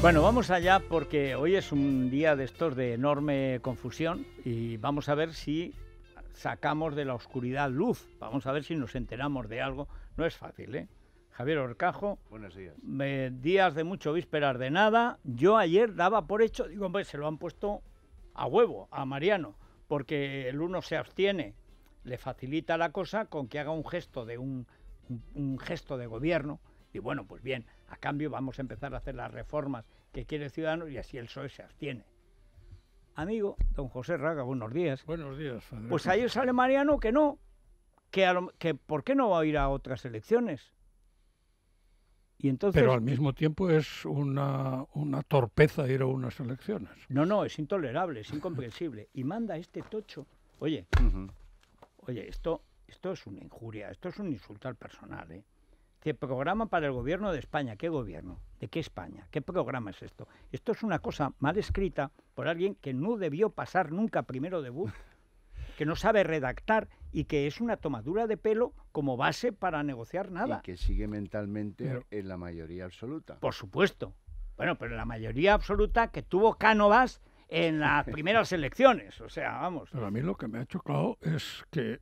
Bueno, vamos allá porque hoy es un día de estos de enorme confusión y vamos a ver si sacamos de la oscuridad luz, vamos a ver si nos enteramos de algo. No es fácil, ¿eh? Javier Orcajo. Buenos días. Eh, días de mucho, vísperas de nada. Yo ayer daba por hecho, digo, hombre, se lo han puesto a huevo, a Mariano, porque el uno se abstiene, le facilita la cosa con que haga un gesto de un gesto de gobierno. Y bueno, pues bien, a cambio vamos a empezar a hacer las reformas que quiere Ciudadanos y así el PSOE se abstiene. Amigo, don José Raga, buenos días. Buenos días, Pues ahí sale Mariano que no, que, ¿por qué no va a ir a otras elecciones? Y entonces, Pero al mismo tiempo es una, torpeza ir a unas elecciones. No, no, es intolerable, es incomprensible. y manda este tocho. Oye, oye, esto, esto es una injuria, esto es un insulto al personal, ¿eh? ¿Qué programa para el gobierno de España. ¿Qué gobierno? ¿De qué España? ¿Qué programa es esto? Esto es una cosa mal escrita por alguien que no debió pasar nunca primero de bus, que no sabe redactar y que es una tomadura de pelo como base para negociar nada. Y que sigue mentalmente en la mayoría absoluta. Por supuesto. Bueno, pero en la mayoría absoluta que tuvo Cánovas en las primeras elecciones. O sea, vamos. Pero a mí lo que me ha chocado es que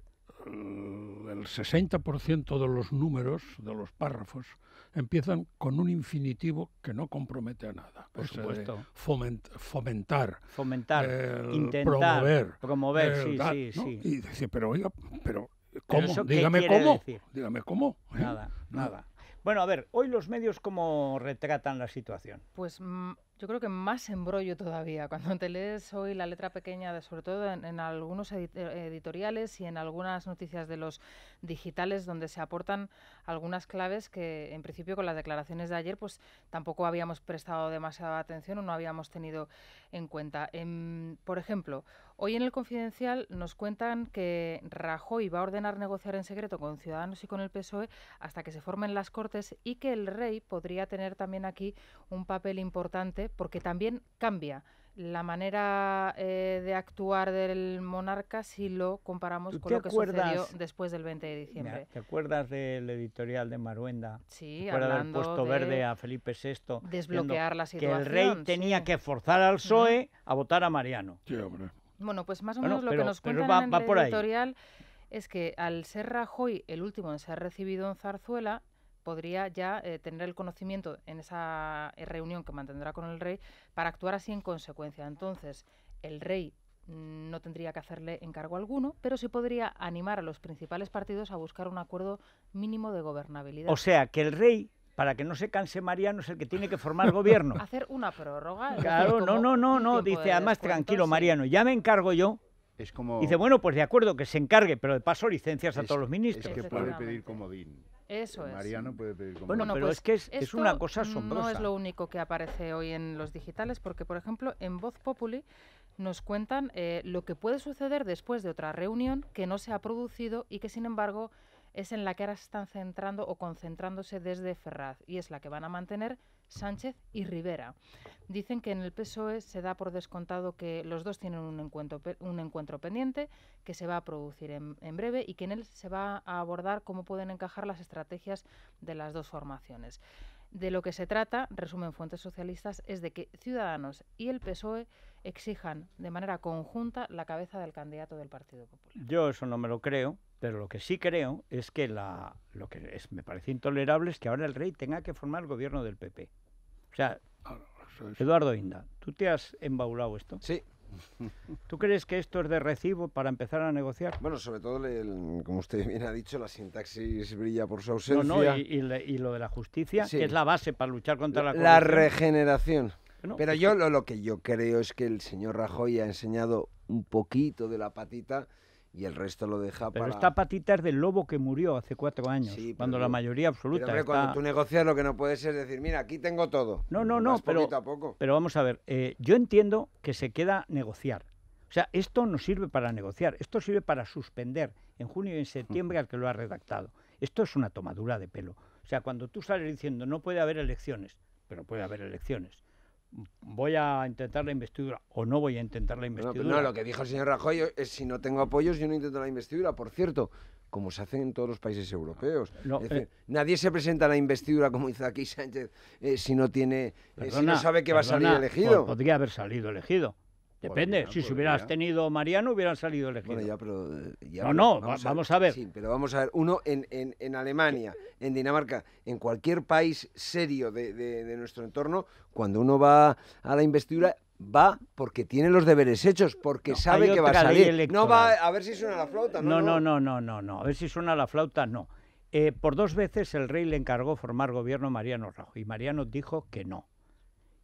Mm, el 60% de los números, de los párrafos, empiezan con un infinitivo que no compromete a nada. Por supuesto. fomentar. Fomentar. Eh, intentar. Promover. Promover, eh, sí, sí, sí. Y decir, pero oiga, pero ¿cómo? Dígame cómo. Dígame ¿eh? cómo. Nada, nada. Bueno, a ver, hoy los medios cómo retratan la situación. Pues mm, yo creo que más embrollo todavía. Cuando te lees hoy la letra pequeña, sobre todo en, algunos eh, editoriales y en algunas noticias de los digitales, donde se aportan algunas claves que, en principio, con las declaraciones de ayer, pues tampoco habíamos prestado demasiada atención o no habíamos tenido en cuenta. Em, por ejemplo, Hoy en el Confidencial nos cuentan que Rajoy va a ordenar negociar en secreto con Ciudadanos y con el PSOE hasta que se formen las Cortes y que el rey podría tener también aquí un papel importante porque también cambia la manera eh, de actuar del monarca si lo comparamos con lo que sucedió después del 20 de diciembre. ¿Te acuerdas del editorial de Maruenda? Sí, hablando del puesto verde a Felipe VI. Desbloquear la situación. Que el rey tenía que forzar al PSOE a votar a Mariano. hombre. Bueno, pues más o menos lo que nos cuentan en el editorial es que al ser Rajoy el último en ser recibido en Zarzuela, podría ya eh, tener el conocimiento en esa eh, reunión que mantendrá con el rey para actuar así en consecuencia. Entonces, el rey mm, no tendría que hacerle encargo alguno, pero sí podría animar a los principales partidos a buscar un acuerdo mínimo de gobernabilidad. O sea, que el rey para que no se canse Mariano es el que tiene que formar gobierno. Hacer una prórroga. Claro, no, no, no, no, dice además tranquilo Mariano, ya me encargo yo. Es como... Dice, bueno, pues de acuerdo, que se encargue, pero de paso licencias a todos los ministros. Es que puede pedir comodín. Eso es. Mariano puede pedir comodín. Bueno, pero pues es que es, una cosa asombrosa. No es lo único que aparece hoy en los digitales, porque, por ejemplo, en Voz Populi nos cuentan eh, lo que puede suceder después de otra reunión que no se ha producido y que, sin embargo, es en la que ahora están centrando o concentrándose desde Ferraz y es la que van a mantener Sánchez y Rivera. Dicen que en el PSOE se da por descontado que los dos tienen un encuentro, un encuentro pendiente que se va a producir en, en breve y que en él se va a abordar cómo pueden encajar las estrategias de las dos formaciones. De lo que se trata, resumen fuentes socialistas, es de que Ciudadanos y el PSOE exijan de manera conjunta la cabeza del candidato del Partido Popular. Yo eso no me lo creo, pero lo que sí creo es que la, lo que es, me parece intolerable es que ahora el rey tenga que formar el gobierno del PP. O sea, Eduardo Inda, ¿tú te has embaulado esto? Sí. ¿Tú crees que esto es de recibo para empezar a negociar? Bueno, sobre todo, el, como usted bien ha dicho, la sintaxis brilla por su ausencia. y, lo de la justicia, que es la base para luchar contra corrupción. La regeneración. Pero pues yo lo, que yo creo es que el señor Rajoy ha enseñado un poquito de la patita y el resto lo deja pero esta patita es del lobo que murió hace cuatro años, cuando la mayoría absoluta pero, cuando tú negocias lo que no puedes es decir, mira, aquí tengo todo. No, no, no, pero, pero vamos a ver, eh, yo entiendo que se queda negociar. O sea, esto no sirve para negociar, esto sirve para suspender en junio y en septiembre al que lo ha redactado. Esto es una tomadura de pelo. O sea, cuando tú sales diciendo no puede haber elecciones, pero puede haber elecciones voy a intentar la investidura o no voy a intentar la investidura. No, lo que dijo el señor Rajoy es si no tengo apoyos yo no intento la investidura. Por cierto, como se hace en todos los países europeos. Eh, nadie se presenta a la investidura como hizo aquí Sánchez eh, si no tiene, eh, si no sabe que va a salir elegido. Podría haber salido elegido. Depende, si pues hubieras tenido Mariano hubieran salido elegido. Eh, no, no, vamos, a, ver. Sí, pero vamos a ver, uno en, Alemania, en Dinamarca, en cualquier país serio de, nuestro entorno, cuando uno va a la investidura, va porque tiene los deberes hechos, porque sabe que va a salir. No va a ver si suena la flauta. No, no, no, no, no, no. no. A ver si suena la flauta, no. Eh, por dos veces el rey le encargó formar gobierno a Mariano Rajoy y Mariano dijo que no.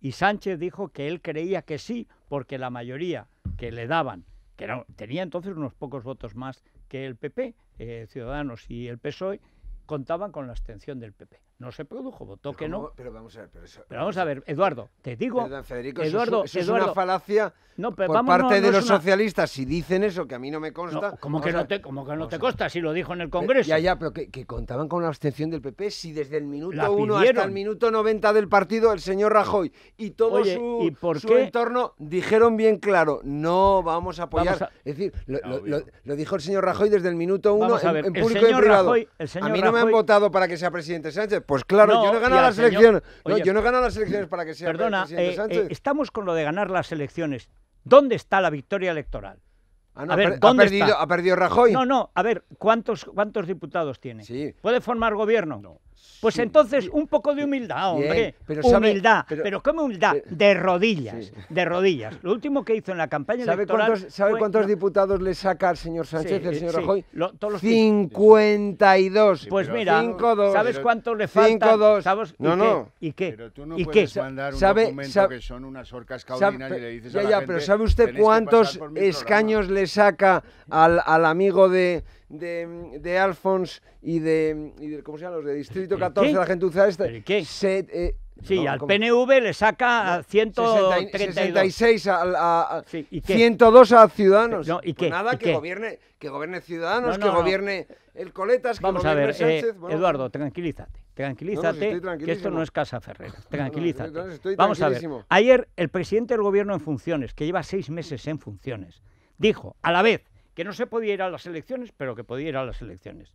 Y Sánchez dijo que él creía que sí porque la mayoría que le daban, que tenía entonces unos pocos votos más que el PP, eh, Ciudadanos y el PSOE, contaban con la abstención del PP. No se produjo, votó que no. Pero vamos a ver, Eduardo, te digo. Eduardo, es una falacia no, por parte de los socialistas si dicen eso, que a mí no me consta. como que, no te, como que no te consta? Si lo dijo en el Congreso. Ya, ya, pero que, contaban con la abstención del PP si desde el minuto 1 hasta el minuto 90 del partido el señor Rajoy y todo su, entorno dijeron bien claro, no vamos a apoyar. Es decir, lo, dijo el señor Rajoy desde el minuto 1 en, público y en privado. a mí no me han votado para que sea presidente Sánchez pues claro, yo no he ganado las elecciones. no, yo no las elecciones para que sea perdona, eh, eh, estamos con lo de ganar las elecciones. ¿Dónde está la victoria electoral? Ah, a ver, ha, perdido, ¿Ha perdido Rajoy? No, no, a ver, ¿cuántos, cuántos diputados tiene? Sí. ¿Puede formar gobierno? No. Pues entonces, un poco de humildad, hombre. humildad. pero, ¿cómo humildad? Eh, de rodillas, de rodillas. Lo último que hizo en la campaña ¿Sabe electoral... Cuántos, ¿Sabe cuántos diputados le saca al señor Sánchez, y el señor Rajoy? Lo, todos los 52. Pues mira, ¿sabes cuántos le falta? 5, 2. ¿Y Qué? ¿Y qué? Pero tú no puedes mandar un ¿sabe, documento que son unas orcas caudinas y le dices a la ya, pero ¿sabe usted cuántos escaños le saca al, al amigo de de, de Alfons y de, ¿Cómo se llama? Los de Distrito 14 de la Gentuza. Esta, ¿El qué? Eh, sí, al PNV le saca 136 a, 102 a Ciudadanos. No, ¿y pues nada, que, Gobierne, que gobierne Ciudadanos, que gobierne el Coletas, que Vamos gobierne a ver, eh, Eduardo, tranquilízate. Tranquilízate, que esto no es Casa Ferrera. Tranquilízate. Vamos a ver. Ayer el presidente del gobierno en funciones, que lleva seis meses en funciones, dijo a la vez que no se podía ir a las elecciones, pero que podía ir a las elecciones.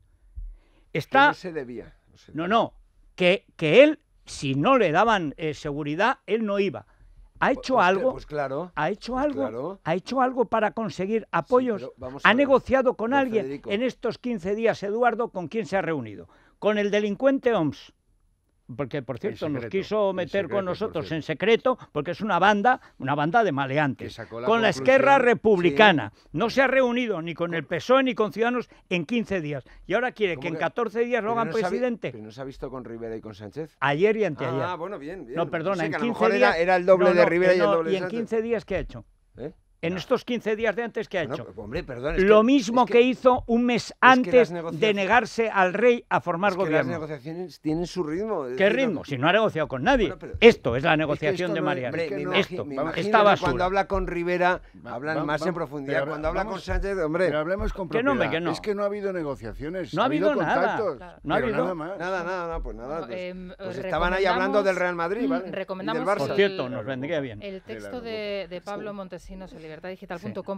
Está, no se debía. No, no, que, que, él, si no le daban eh, seguridad, él no iba. Ha hecho pues, algo, pues ha hecho pues algo, ha hecho algo para conseguir apoyos. ha negociado con alguien en estos 15 días, Eduardo, con quién se ha reunido, con el delincuente OMS, porque por cierto nos quiso meter con nosotros en secreto, porque es una banda, una banda de maleantes, con la izquierda Republicana. No se ha reunido ni con el PSOE ni con Ciudadanos en 15 días. Y ahora quiere que, en 14 días lo hagan presidente. ¿Pero no se ha visto con Rivera y con Sánchez? Ayer y anteayer. Ah, bueno, bien, bien. No, perdona, en 15 días... Era, el doble de Rivera y el doble de Sánchez. ¿Y en 15 días qué ha hecho? ¿Eh? En estos 15 días de antes, pues, que ha hecho? Lo mismo que, hizo un mes antes de negarse al rey a formar que gobierno. Las negociaciones tienen su ritmo. ¿Qué ritmo? si no ha negociado con nadie. esto es la negociación de María. esto, estaba Cuando habla con Rivera, hablan más en profundidad. cuando habla con Sánchez, hombre. hablemos con es que no ha habido negociaciones. No ha habido, nada. No ha habido nada Nada, nada, pues nada. Pues, em, pues estaban ahí hablando del Real Madrid, mm, ¿vale? Recomendamos. Por cierto, nos vendría bien. El texto de Pablo Montesinos,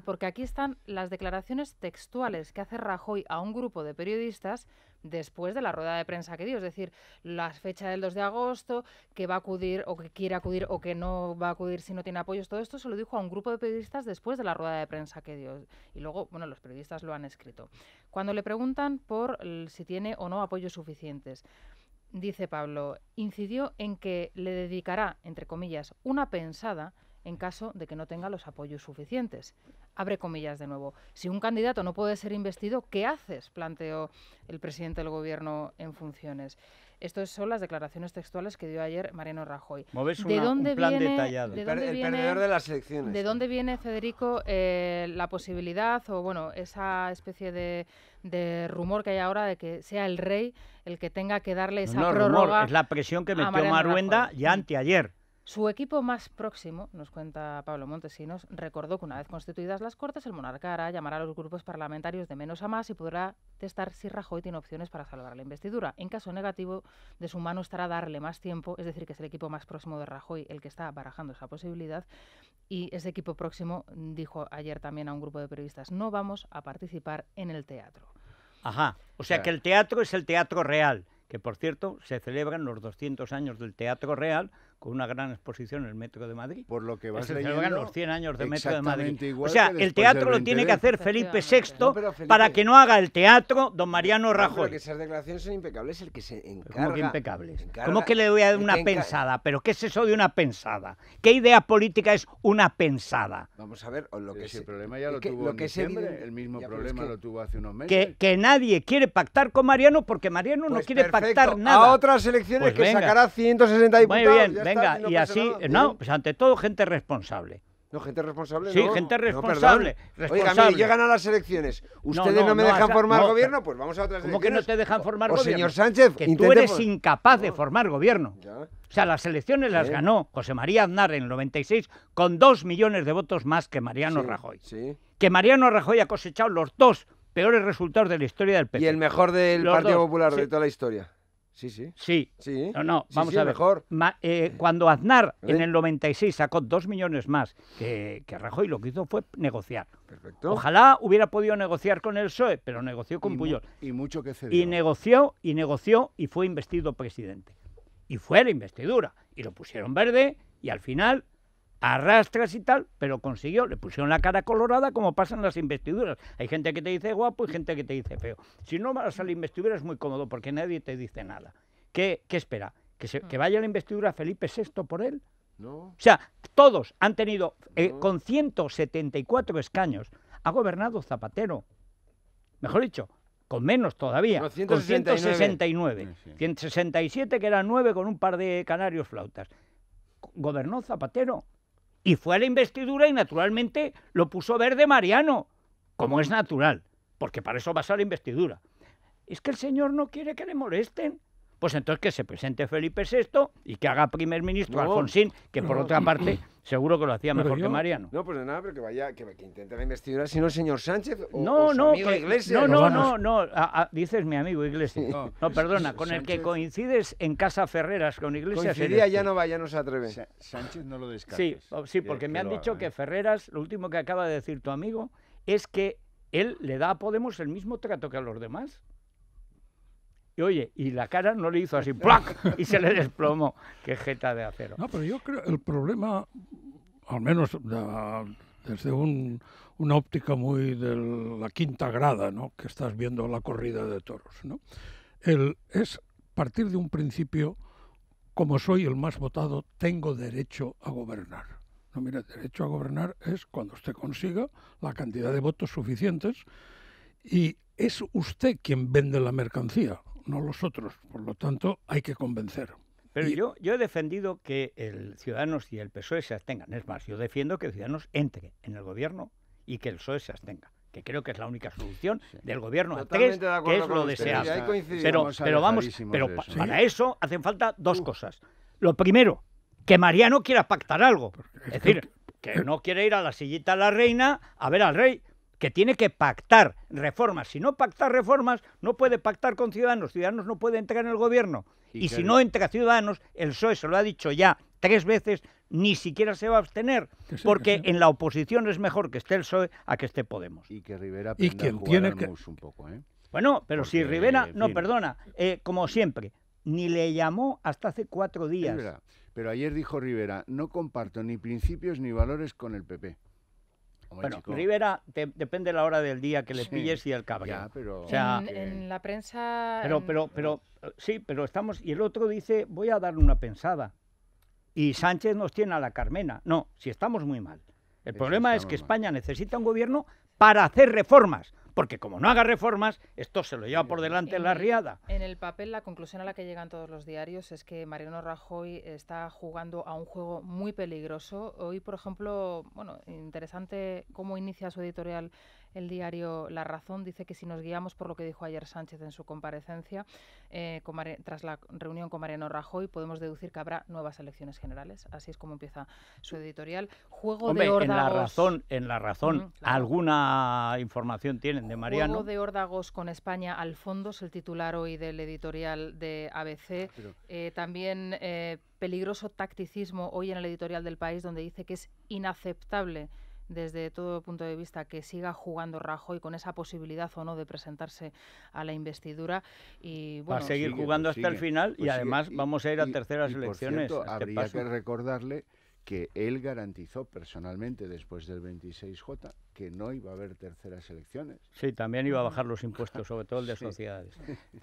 porque aquí están las declaraciones textuales que hace Rajoy a un grupo de periodistas después de la rueda de prensa que dio, es decir, la fecha del 2 de agosto, que va a acudir o que quiere acudir o que no va a acudir si no tiene apoyos, todo esto se lo dijo a un grupo de periodistas después de la rueda de prensa que dio. Y luego, bueno, los periodistas lo han escrito. Cuando le preguntan por si tiene o no apoyos suficientes, dice Pablo, incidió en que le dedicará, entre comillas, una pensada en caso de que no tenga los apoyos suficientes. Abre comillas de nuevo. Si un candidato no puede ser investido, ¿qué haces? planteó el presidente del Gobierno en funciones. Estas son las declaraciones textuales que dio ayer Mariano Rajoy. ¿De dónde plan viene, detallado. el perdedor de las elecciones. ¿De dónde viene, Federico, eh, la posibilidad o bueno esa especie de, rumor que hay ahora de que sea el rey el que tenga que darle esa no, prórroga? Rumor, es la presión que metió Maruenda ya anteayer su equipo más próximo, nos cuenta Pablo Montesinos, recordó que una vez constituidas las Cortes, el monarca hará llamar a los grupos parlamentarios de menos a más y podrá testar si Rajoy tiene opciones para salvar la investidura. En caso negativo, de su mano estará darle más tiempo, es decir, que es el equipo más próximo de Rajoy el que está barajando esa posibilidad. Y ese equipo próximo dijo ayer también a un grupo de periodistas, no vamos a participar en el teatro. Ajá, o sea que el teatro es el teatro real, que por cierto se celebran los 200 años del teatro real con una gran exposición en el Metro de Madrid. Por lo que va a ser... los 100 años de Metro de Madrid. o sea, el teatro lo tiene que hacer Felipe VI para que no haga el teatro don Mariano Rajoy. No, que esas declaraciones son impecables, el que se encarga. ¿Cómo que impecables? que le voy a dar una pensada? ¿Pero qué es eso de una pensada? ¿Qué idea política es una pensada? Vamos a ver, lo que es el problema ya lo tuvo el mismo problema lo tuvo hace unos meses. Que, nadie quiere pactar con Mariano porque Mariano no pues quiere pactar nada. A otras elecciones pues que sacará 160 diputados. Muy bien, Venga, y así, eh, no, pues ante todo gente responsable. No, gente responsable. Sí, gente responsable. responsable. Oiga, llegan a las elecciones. ¿Ustedes no, me dejan formar gobierno? Pues vamos a otras ¿Cómo que no te dejan formar o, gobierno? señor Sánchez, que tú eres incapaz de formar gobierno. O sea, las elecciones las ganó José María Aznar en el 96 con dos millones de votos más que Mariano Rajoy. Que Mariano Rajoy ha cosechado los dos peores resultados de la historia del PP. Y el mejor del Partido Popular de toda la historia. Sí, sí. Sí. sí. No, no, vamos a Mejor. Eh, cuando Aznar en ¿Eh? el 96 sacó dos millones más que, que, Rajoy, lo que hizo fue negociar. Perfecto. Ojalá hubiera podido negociar con el PSOE, pero negoció con y y mucho que cedió. Y negoció, y negoció, y fue investido presidente. Y fue la investidura. Y lo pusieron verde, y al final arrastras y tal, pero consiguió, le pusieron la cara colorada como pasan las investiduras. Hay gente que te dice guapo y gente que te dice feo. Si no vas a la investidura es muy cómodo porque nadie te dice nada. ¿Qué, qué espera? ¿Que, vaya a la investidura Felipe VI por él? No. O sea, todos han tenido, eh, con 174 escaños, ha gobernado Zapatero. Mejor dicho, con menos todavía, con 169. 167 que eran nueve con un par de canarios flautas. Gobernó Zapatero. Y fue a la investidura y naturalmente lo puso verde Mariano, como es natural, porque para eso va a la investidura. Es que el señor no quiere que le molesten. Pues entonces que se presente Felipe VI y que haga primer ministro Alfonsín, que por otra parte Seguro que lo hacía mejor que Mariano. No, pues de nada, pero que vaya, que, que intente la investidura, si no el señor Sánchez o, no, no, amigo No, no, no, no, dices mi amigo Iglesias. No, perdona, con el que coincides en Casa Ferreras con Iglesias. Coincidía, ya no va, ya no se atreve. Sánchez no lo descarta. Sí, sí, porque me han dicho que Ferreras, lo último que acaba de decir tu amigo, es que él le da a Podemos el mismo trato que a los demás. Y oye, y la cara no le hizo así, Y se le desplomó. ¡Qué jeta de acero! No, pero yo creo el problema, al menos desde una óptica muy de la quinta grada, ¿no? Que estás viendo la corrida de toros, ¿no? El, es partir de un principio, como soy el más votado, tengo derecho a gobernar. No, mira, derecho a gobernar es cuando usted consiga la cantidad de votos suficientes y es usted quien vende la mercancía no los otros. Por lo tanto, hay que convencer. Pero yo, he defendido que el Ciudadanos y el PSOE se abstengan. Es más, yo defiendo que Ciudadanos entre en el gobierno y que el PSOE se abstenga que creo que es la única solución del gobierno a tres, que es lo deseable. Pero, vamos, pero para eso hacen falta dos cosas. Lo primero, que Mariano quiera pactar algo. Es decir, que no quiere ir a la sillita de la reina a ver al rey, que tiene que pactar reformas. Si no pacta reformas, no puede pactar con Ciudadanos. Ciudadanos no puede entrar en el gobierno. Y, si no entra Ciudadanos, el PSOE se lo ha dicho ya tres veces, ni siquiera se va a abstener, porque en la oposición es mejor que esté el PSOE a que esté Podemos. Y que Rivera y que a un poco, ¿eh? Bueno, pero si Rivera, no, perdona, eh, como siempre, ni le llamó hasta hace cuatro días. Pero ayer dijo Rivera, no comparto ni principios ni valores con el PP bueno, Rivera depende la hora del día que le pilles y el cabrón en, la prensa... Pero, pero, pero, sí, pero estamos... Y el otro dice, voy a darle una pensada. Y Sánchez nos tiene a la Carmena. No, si estamos muy mal. El problema es que España necesita un gobierno para hacer reformas, porque como no haga reformas, esto se lo lleva por delante la riada. En el papel, la conclusión a la que llegan todos los diarios es que Mariano Rajoy está jugando a un juego muy peligroso. Hoy, por ejemplo, bueno, interesante cómo inicia su editorial el diario La Razón dice que si nos guiamos por lo que dijo ayer Sánchez en su comparecencia eh, tras la reunión con Mariano Rajoy, podemos deducir que habrá nuevas elecciones generales. Así es como empieza su editorial. Juego de órdagos... En La Razón, en la razón ¿alguna información tienen de Mariano? Juego de órdagos con España al fondo es el titular hoy del editorial de ABC. Ah, eh, también... Eh, peligroso tacticismo hoy en el editorial del país, donde dice que es inaceptable desde todo punto de vista que siga jugando Rajoy con esa posibilidad o no de presentarse a la investidura y bueno, va a seguir jugando hasta el final y pues además vamos a ir a terceras elecciones. por este habría que recordarle que él garantizó personalmente después del 26J que no iba a haber terceras elecciones. Sí, también iba a bajar los impuestos, sobre todo el de sociedades.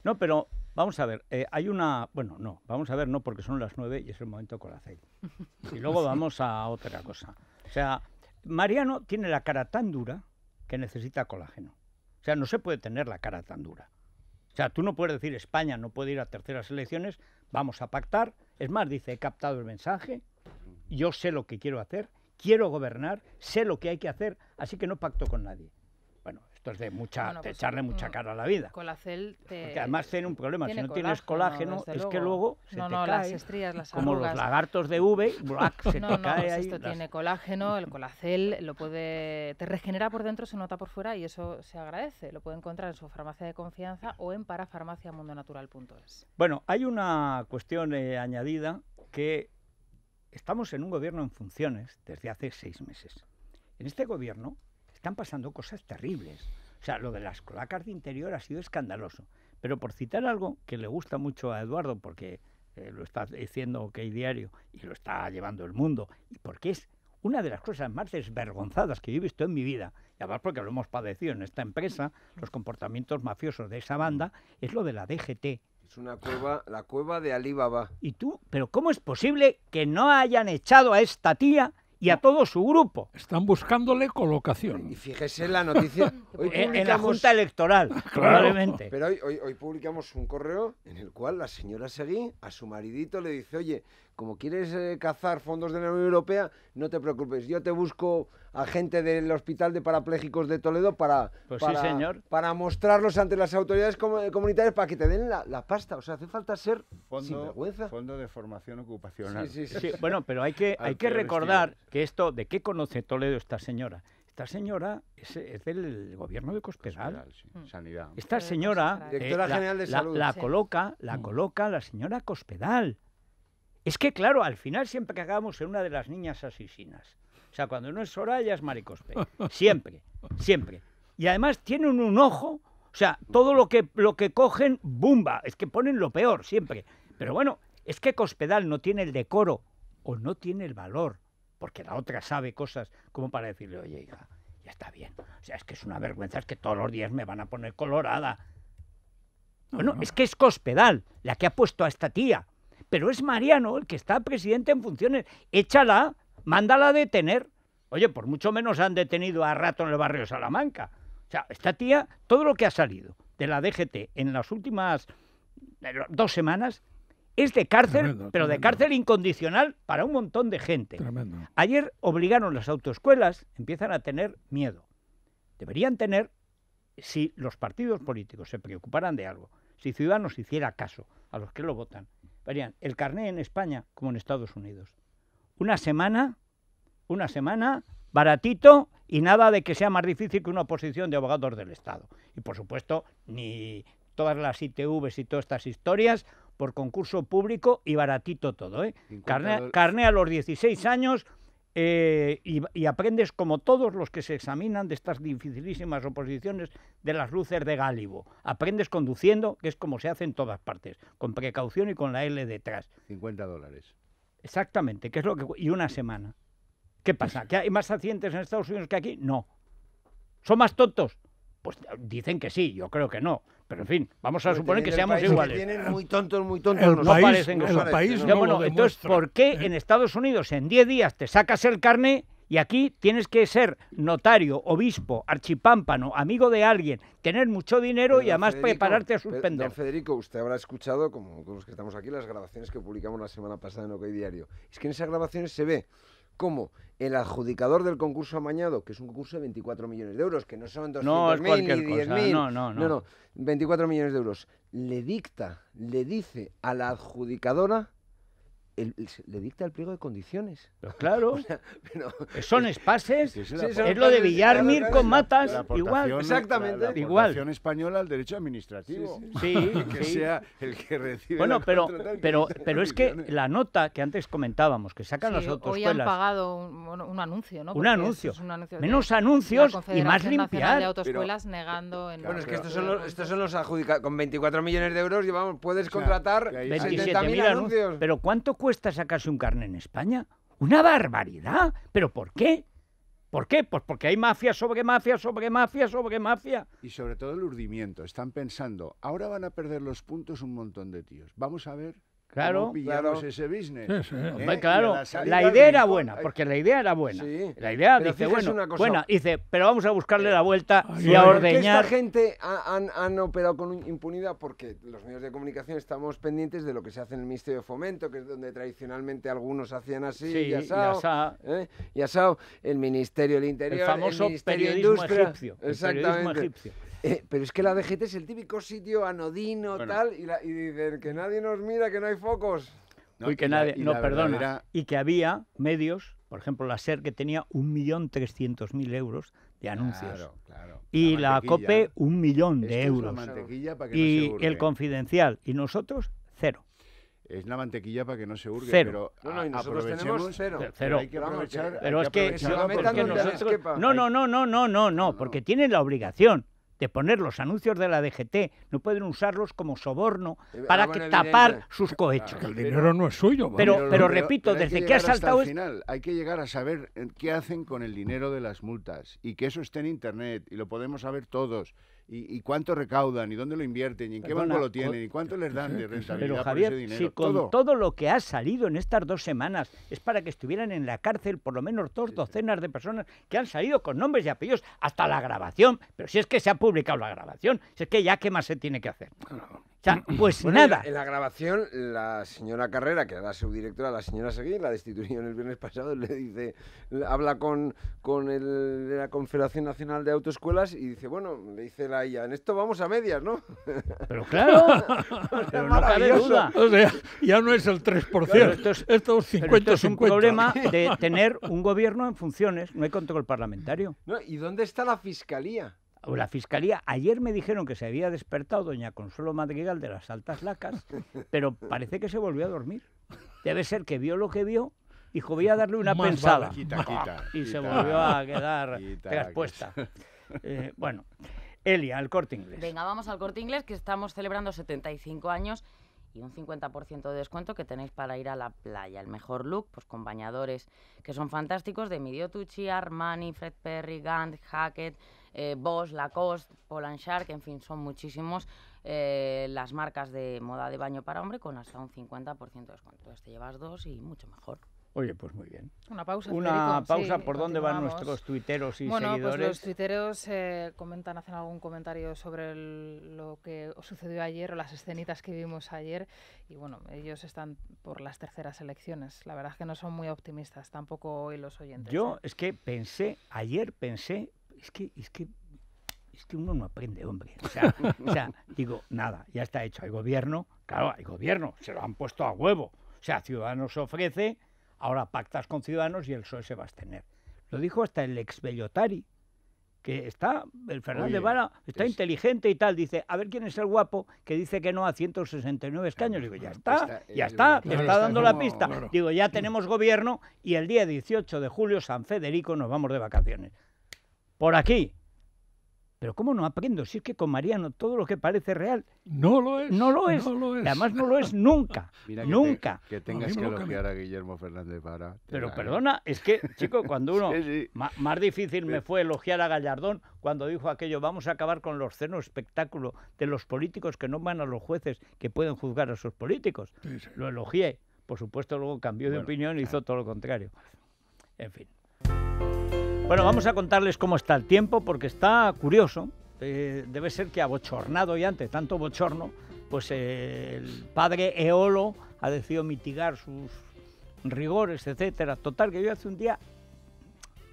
No, pero vamos a ver, eh, hay una... Bueno, no, vamos a ver, no, porque son las nueve y es el momento con la Y luego vamos a otra cosa. O sea, Mariano tiene la cara tan dura que necesita colágeno. O sea, no se puede tener la cara tan dura. O sea, tú no puedes decir España no puede ir a terceras elecciones, vamos a pactar. Es más, dice, he captado el mensaje, yo sé lo que quiero hacer, quiero gobernar, sé lo que hay que hacer, así que no pacto con nadie. Entonces, mucha, pues, echarle mucha mm, cara a la vida. Colacel te... además tiene un problema. si no tienes colágeno, es que luego se te no, como los lagartos de V, se te cae pues ahí Esto tiene colágeno, el colacel lo puede, te regenera por dentro, se nota por fuera y eso se agradece. Lo puede encontrar en su farmacia de confianza o en parafarmaciamundonatural.es. Bueno, hay una cuestión eh, añadida que estamos en un gobierno en funciones desde hace seis meses. En este gobierno están pasando cosas terribles. O sea, lo de las cloacas de interior ha sido escandaloso. Pero por citar algo que le gusta mucho a Eduardo, porque eh, lo está diciendo OK Diario y lo está llevando el mundo, y porque es una de las cosas más desvergonzadas que yo he visto en mi vida, y además porque lo hemos padecido en esta empresa, los comportamientos mafiosos de esa banda, es lo de la DGT. Es una cueva, la cueva de Alibaba. ¿Y tú? ¿Pero cómo es posible que no hayan echado a esta tía y a mm. todo su grupo. Están buscándole colocación. Y fíjese en la noticia. En la Junta Electoral, claro. probablemente. Pero hoy, hoy, publicamos un correo en el cual la señora Seguí a su maridito le dice, oye, como quieres eh, cazar fondos de la Unión Europea, no te preocupes, yo te busco a gente del Hospital de Parapléjicos de Toledo para, pues mostrarlos ante las autoridades eh, comunitarias para que te den la, pasta. O sea, hace falta ser fondo, sin Fondo de formación ocupacional. Sí, sí, bueno, pero hay que, hay que recordar que esto, ¿de qué conoce Toledo esta señora? Esta señora es, del gobierno de Cospedal. Mm. Sanidad. Esta señora. Eh, Directora General de Salud. La, coloca, la coloca la señora Cospedal. Es que, claro, al final siempre cagamos en una de las niñas asesinas. O sea, cuando no es Soraya es Maricospe. Siempre, siempre. Y además tienen un ojo, o sea, todo lo que, lo que cogen, ¡bumba! Es que ponen lo peor siempre. Pero bueno, es que Cospedal no tiene el decoro o no tiene el valor, porque la otra sabe cosas como para decirle, oye, hija, ya está bien. O sea, es que es una vergüenza, es que todos los días me van a poner colorada. Bueno, no, no. es que es Cospedal la que ha puesto a esta tía pero es Mariano el que está presidente en funciones. Échala, mándala a detener. Oye, por mucho menos han detenido a rato en el barrio Salamanca. O sea, esta tía, todo lo que ha salido de la DGT en las últimas eh, dos semanas es de cárcel, pero de cárcel incondicional para un montón de gente. Ayer obligaron las autoescuelas, empiezan a tener miedo. Deberían tener, si los partidos políticos se preocuparan de algo, si Ciudadanos hiciera caso a los que lo votan, el carné en España como en Estados Unidos. Una semana, una semana, baratito y nada de que sea más difícil que una oposición de abogados del Estado. Y por supuesto, ni todas las ITVs y todas estas historias por concurso público y baratito todo. ¿eh? carné a los 16 años eh, y, aprendes como todos los que se examinan de estas dificilísimas oposiciones de las luces de Gálibo. Aprendes conduciendo, que es como se hace en todas partes, con precaución y con la L detrás. 50 dólares. Exactamente, qué es lo que... Y una semana. ¿Qué pasa? ¿Que hay más accidentes en Estados Unidos que aquí? No. ¿Son más tontos? Pues eh, dicen que sí, yo creo que no. Pero en fin, vamos a suponer que seamos iguales. tienen muy tontos, muy tontos. El no país, entonces, ¿por qué en Estados Unidos en 10 días te sacas el carne y aquí tienes que ser notario, obispo, archipámpano, amigo de alguien, tener mucho dinero y además prepararte a eh, suspender. Don Federico, usted habrá escuchado, como todos los que estamos aquí, las grabaciones que publicamos la semana pasada en OK Diario. Es que en esas grabaciones se ve como el adjudicador del concurso amañado, que es un concurso de 24 millones de euros, que no son 200.000 no, ni 10.000, no, no, no, no, 24 millones de euros, le dicta, le dice a la adjudicadora le dicta el pliego de condiciones. claro, son espases, es, lo de Villarmir con Matas, igual. Exactamente. La, la igual. española al derecho administrativo. Sí, que sea el que recibe. Bueno, pero, pero, pero es que la nota que antes comentábamos, que sacan las autoescuelas. Hoy pues han pagado un, anuncio, ¿no? Un anuncio. Menos anuncios y más limpiar. de autoescuelas negando. bueno, es que estos son los, estos son los adjudicados. Con 24 millones de euros llevamos, puedes contratar 27.000 anuncios. Pero ¿cuánto cuesta? cuesta sacarse un carne en España? Una barbaridad. ¿Pero por qué? ¿Por qué? Pues porque hay mafia sobre mafia, sobre mafia, sobre mafia. Y sobre todo el urdimiento. Están pensando, ahora van a perder los puntos un montón de tíos. Vamos a ver Claro, ese business. ¿eh? Claro, la, idea era buena, porque la idea era buena. La idea dice, bueno, una buena, dice, pero vamos a buscarle la vuelta y a ordeñar. Esta gente han, operado con impunidad porque los medios de comunicación estamos pendientes de lo que se hace en el Ministerio de Fomento, que es donde tradicionalmente algunos hacían así, y asado, ¿eh? el Ministerio del Interior, el famoso Ministerio de Industria, eh, pero es que la DGT es el típico sitio anodino, tal, y, dicen que nadie nos mira, que no hay focos. No, que nadie, no, perdona. Y que había medios, por ejemplo, la SER, que tenía 1.300.000 euros de anuncios. Claro, claro. Y la, COPE, un millón de euros. y el confidencial. Y nosotros, cero. Es la mantequilla para que no se hurgue, cero. pero no, nosotros tenemos cero. cero. Pero que aprovechar, es que, no, no, no, no, no, no, porque tienen la obligación de poner los anuncios de la DGT, no pueden usarlos como soborno eh, ah, para que tapar sus cohechos. el dinero no es suyo. Pero, pero, repito, desde que, ha saltado... El final. Hay que llegar a saber eh, qué hacen con el dinero de las multas y que eso esté en Internet y lo podemos saber todos y, cuánto recaudan y dónde lo invierten y en qué banco lo tienen y cuánto les dan de rentabilidad por ese dinero. Si con todo. lo que ha salido en estas dos semanas es para que estuvieran en la cárcel por lo menos dos docenas de personas que han salido con nombres y apellidos hasta la grabación, pero si es que se ha publicado la grabación, si es que ya qué más se tiene que hacer. pues nada. En la grabación, la señora Carrera, que era subdirectora directora, la señora Seguí, la destituyó el viernes pasado, le dice, habla con, con el, de la Confederación Nacional de Autoescuelas y dice, bueno, le dice la IA, en esto vamos a medias, ¿no? Pero claro, no duda. O sea, ya no es el 3%, esto es, esto es un problema de tener un gobierno en funciones, no hay control parlamentario. ¿Y dónde está la fiscalía? la Fiscalía, ayer me dijeron que se había despertado doña Consuelo Madrigal de las altas lacas, pero parece que se volvió a dormir. Debe ser que vio lo que vio y voy a darle una pensada. y se volvió a quedar expuesta. Eh, bueno, Elia, al corte inglés. Venga, vamos al corte inglés, que estamos celebrando 75 años y un 50% de descuento que tenéis para ir a la playa. El mejor look, pues con bañadores que son fantásticos, de Midio Armani, Fred Perry, Gant, Hackett, eh, Bosch, Lacoste, Polanshark, que en fin, son muchísimos eh, las marcas de moda de baño para hombre con hasta un 50% de descuento. te llevas dos y mucho mejor. Oye, pues muy bien. Una pausa. Una pausa. ¿Por dónde van nuestros tuiteros y bueno, Pues los tuiteros eh, comentan, hacen algún comentario sobre lo que sucedió ayer o las escenitas que vimos ayer. Y bueno, ellos están por las terceras elecciones. La verdad es que no son muy optimistas, tampoco hoy los oyentes. Yo ¿eh? es que pensé, ayer pensé es que, es que, es que uno no aprende, hombre. O sea, digo, nada, ya está hecho. hay gobierno, claro, hay gobierno, se lo han puesto a huevo. O sea, Ciudadanos ofrece, ahora pactas con Ciudadanos y el sol se va a abstener. Lo dijo hasta el ex Bellotari, que está, el Fernández Vara, está inteligente y tal, dice, a ver quién es el guapo que dice que no a 169 escaños. Digo, ya está, eh, ya está, está dando la pista. Digo, ya tenemos gobierno y el día 18 de julio San Federico nos vamos de vacaciones por aquí. Pero ¿cómo no aprendo? Si es que con Mariano todo lo que parece real... No lo es. No lo es. Además no lo es nunca. nunca. que tengas que elogiar a Guillermo Fernández para... Pero perdona, es que, chico, cuando uno... Más, difícil me fue elogiar a Gallardón cuando dijo aquello, vamos a acabar con los senos espectáculo de los políticos que no van a los jueces que pueden juzgar a sus políticos. lo elogié. Por supuesto, luego cambió de opinión e hizo todo lo contrario. En fin. Bueno, vamos a contarles cómo está el tiempo porque está curioso. Eh, debe ser que abochornado y ante tanto bochorno, pues eh, el padre Eolo ha decidido mitigar sus rigores, etcétera. Total, que yo hace un día,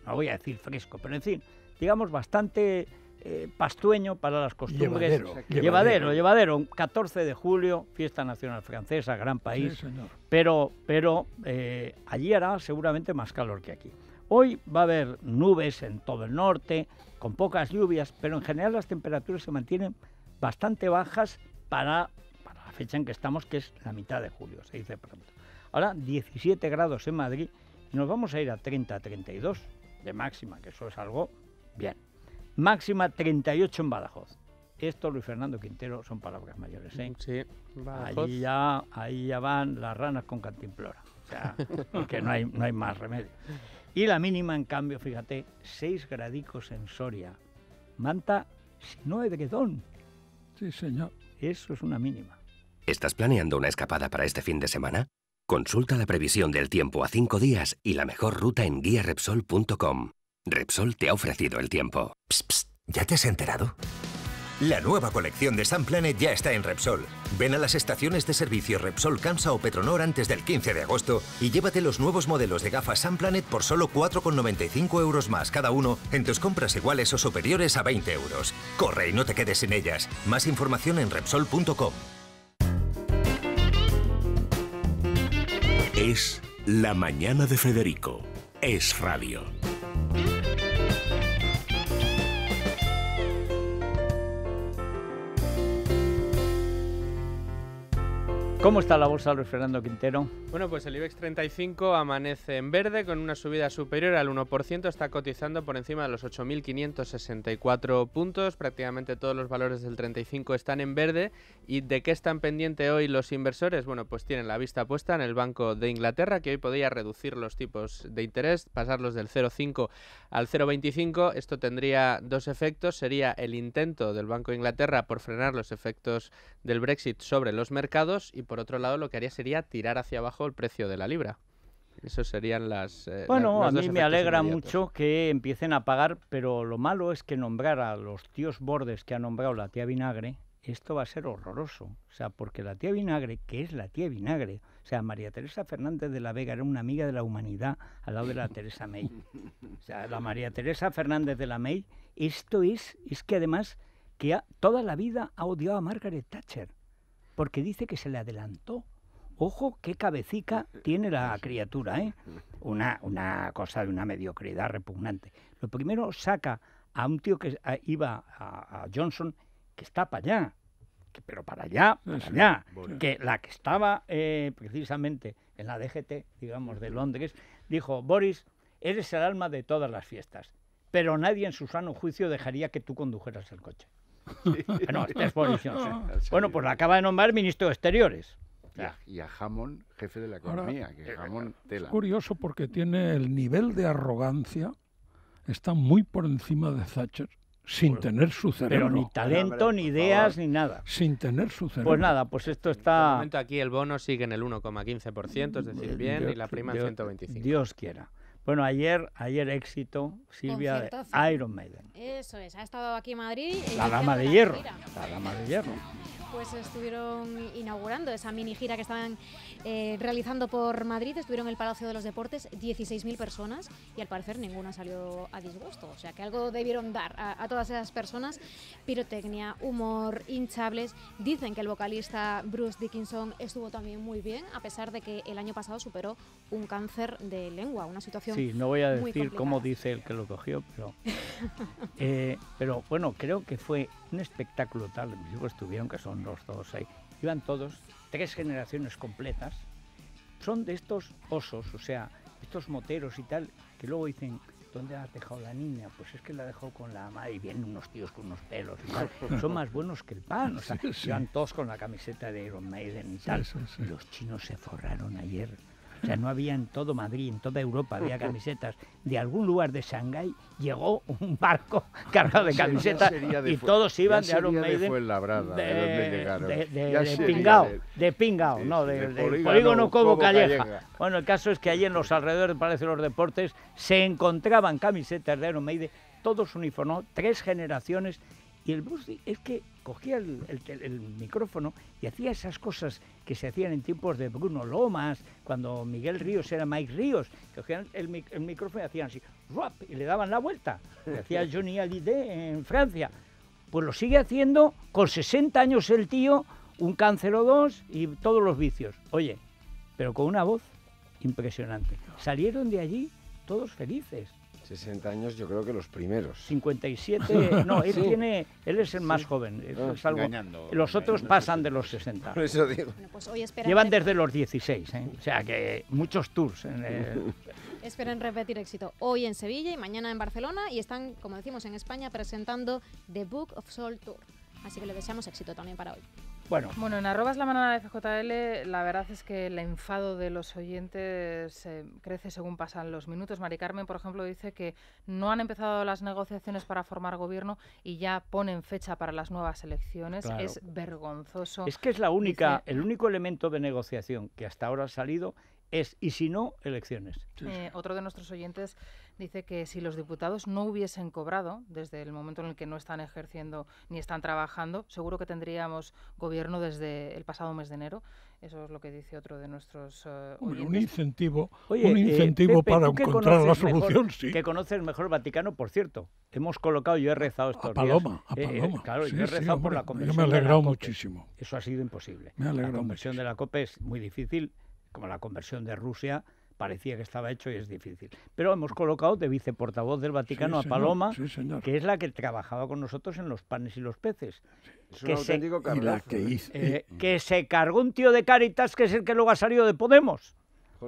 no voy a decir fresco, pero en fin, digamos bastante eh, pastueño para las costumbres. Llevadero, llevadero, 14 de julio, fiesta nacional francesa, gran país. Pero, pero allí hará seguramente más calor que aquí. Hoy va a haber nubes en todo el norte, con pocas lluvias, pero en general las temperaturas se mantienen bastante bajas para, la fecha en que estamos, que es la mitad de julio, se dice pronto. Ahora 17 grados en Madrid y nos vamos a ir a 30-32 de máxima, que eso es algo bien. Máxima 38 en Badajoz. Esto, Luis Fernando Quintero, son palabras mayores. ¿eh? Sí, Ahí ya, ahí van las ranas con cantimplora. O sea, porque no hay, no hay más remedio. Y la mínima, en cambio, fíjate, 6 gradicos en Soria. Manta, si no edredón. Sí, señor. Eso es una mínima. ¿Estás planeando una escapada para este fin de semana? Consulta la previsión del tiempo a 5 días y la mejor ruta en guiarepsol.com. Repsol te ha ofrecido el tiempo. Psst, psst, ¿Ya te has enterado? La nueva colección de Sun Planet ya está en Repsol. Ven a las estaciones de servicio Repsol Camsa o Petronor antes del 15 de agosto y llévate los nuevos modelos de gafas Sun Planet por solo 4,95 euros más cada uno en tus compras iguales o superiores a 20 euros. Corre y no te quedes sin ellas. Más información en Repsol.com. Es la mañana de Federico. Es radio. ¿Cómo está la bolsa, Luis Fernando Quintero? Bueno, pues el IBEX 35 amanece en verde con una subida superior al 1%, está cotizando por encima de los 8.564 puntos, prácticamente todos los valores del 35 están en verde. ¿Y de qué están pendientes hoy los inversores? Bueno, pues tienen la vista puesta en el Banco de Inglaterra, que hoy podría reducir los tipos de interés, pasarlos del 0,5 al 0,25. Esto tendría dos efectos, sería el intento del Banco de Inglaterra por frenar los efectos del Brexit sobre los mercados y por otro lado, lo que haría sería tirar hacia abajo el precio de la libra. Eso serían las. Eh, bueno, a mí me alegra mucho que empiecen a pagar, pero lo malo es que nombrar a los tíos bordes que ha nombrado la tía Vinagre, esto va a ser horroroso. O sea, porque la tía Vinagre, que es la tía Vinagre, o sea, María Teresa Fernández de la Vega era una amiga de la humanidad al lado de la Teresa May. O sea, la María Teresa Fernández de la May, esto es, es que además que toda la vida ha odiado a Margaret Thatcher porque dice que se le adelantó. Ojo, qué cabecita tiene la criatura, ¿eh? Una, una cosa de una mediocridad repugnante. Lo primero saca a un tío que iba a, Johnson, que está para allá, que, pero para allá, para allá, que la que estaba eh, precisamente en la DGT, digamos, de Londres, dijo, Boris, eres el alma de todas las fiestas, pero nadie en su sano juicio dejaría que tú condujeras el coche. Ah, bueno, pues la acaba de nombrar ministro de Exteriores. Y a, Jamón, jefe de la economía. Eh, es curioso porque tiene el nivel de arrogancia, está muy por encima de Thatcher, sin tener su cerebro. Pero ni talento, ni ideas, ni nada. Sin tener su pues cerebro. Pues nada, pues esto está... momento aquí el bono sigue en el 1,15%, es decir, eh, bien, y la prima en 125. Dios quiera. Bueno, ayer, ayer éxito, Silvia de Iron Maiden. Eso es, ha estado aquí en Madrid. La dama de hierro. La dama de hierro pues estuvieron inaugurando esa mini gira que estaban eh, realizando por Madrid, estuvieron en el Palacio de los Deportes 16.000 personas y al parecer ninguna salió a disgusto, o sea que algo debieron dar a, todas esas personas, pirotecnia, humor, hinchables, dicen que el vocalista Bruce Dickinson estuvo también muy bien, a pesar de que el año pasado superó un cáncer de lengua, una situación... Sí, no voy a decir cómo dice el que lo cogió, pero... Eh, pero bueno, creo que fue un espectáculo tal, mis hijos estuvieron, que son los dos ahí, iban todos, tres generaciones completas, son de estos osos, o sea, estos moteros y tal, que luego dicen, ¿dónde has dejado la niña? Pues es que la dejó con la madre y vienen unos tíos con unos pelos y tal. Son más buenos que el pan. O sea, iban todos con la camiseta de Iron Maiden y tal. los chinos se forraron ayer o sea, no había en todo Madrid, en toda Europa, había camisetas. De algún lugar de Shanghái llegó un barco cargado de camisetas y todos iban de Aaron De, de, Pingao, de Pingao, no, de polígono, como Calleja. Bueno, el caso es que allí en los alrededores del Palacio de los Deportes se encontraban camisetas de Aaron todos uniformados, tres generaciones y el Bruce es que cogía el, micrófono y hacía esas cosas que se hacían en tiempos de Bruno Lomas, cuando Miguel Ríos era Mike Ríos, cogían el, micrófono y hacían así, y le daban la vuelta. Lo hacía Johnny Hallyday en Francia. Pues lo sigue haciendo con 60 años el tío, un cáncer o dos y todos los vicios. Oye, pero con una voz impresionante. Salieron de allí todos felices. 60 años, yo creo que los primeros. 57, no, él tiene, él es el más joven. Ah, los otros pasan de los 60. Pues Llevan desde los 16, ¿eh? o sea que muchos tours. Esperen repetir éxito hoy en Sevilla y mañana en Barcelona y están, como decimos, en España presentando The Book of Soul Tour. Así que le deseamos éxito también para hoy. Bueno. en arrobas la manada de FJL, la verdad es que el enfado de los oyentes eh, crece según pasan los minutos. Mari Carmen, por ejemplo, dice que no han empezado las negociaciones para formar gobierno y ya ponen fecha para las nuevas elecciones. Es vergonzoso. Es que es la única, el único elemento de negociación que hasta ahora ha salido es, y si no, elecciones. Eh, otro de nuestros oyentes dice que si los diputados no hubiesen cobrado desde el momento en el que no están ejerciendo ni están trabajando, seguro que tendríamos gobierno desde el pasado mes de enero. Eso es lo que dice otro de nuestros eh, oyentes. Un incentivo, un eh, incentivo para encontrar la solución, sí. Que conoces mejor Vaticano, por cierto. Hemos colocado, yo he rezado estos a Paloma, a Paloma. claro, yo por la conversión. Yo me he alegrado muchísimo. Eso ha sido imposible. la conversión de la COPE es muy difícil como la conversión de Rusia, parecía que estaba hecho y es difícil. Pero hemos colocado de viceportavoz del Vaticano a Paloma, que es la que trabajaba con nosotros en los panes y los peces. Que, se, que, que se cargó un tío de Caritas, que es el que luego ha salido de Podemos.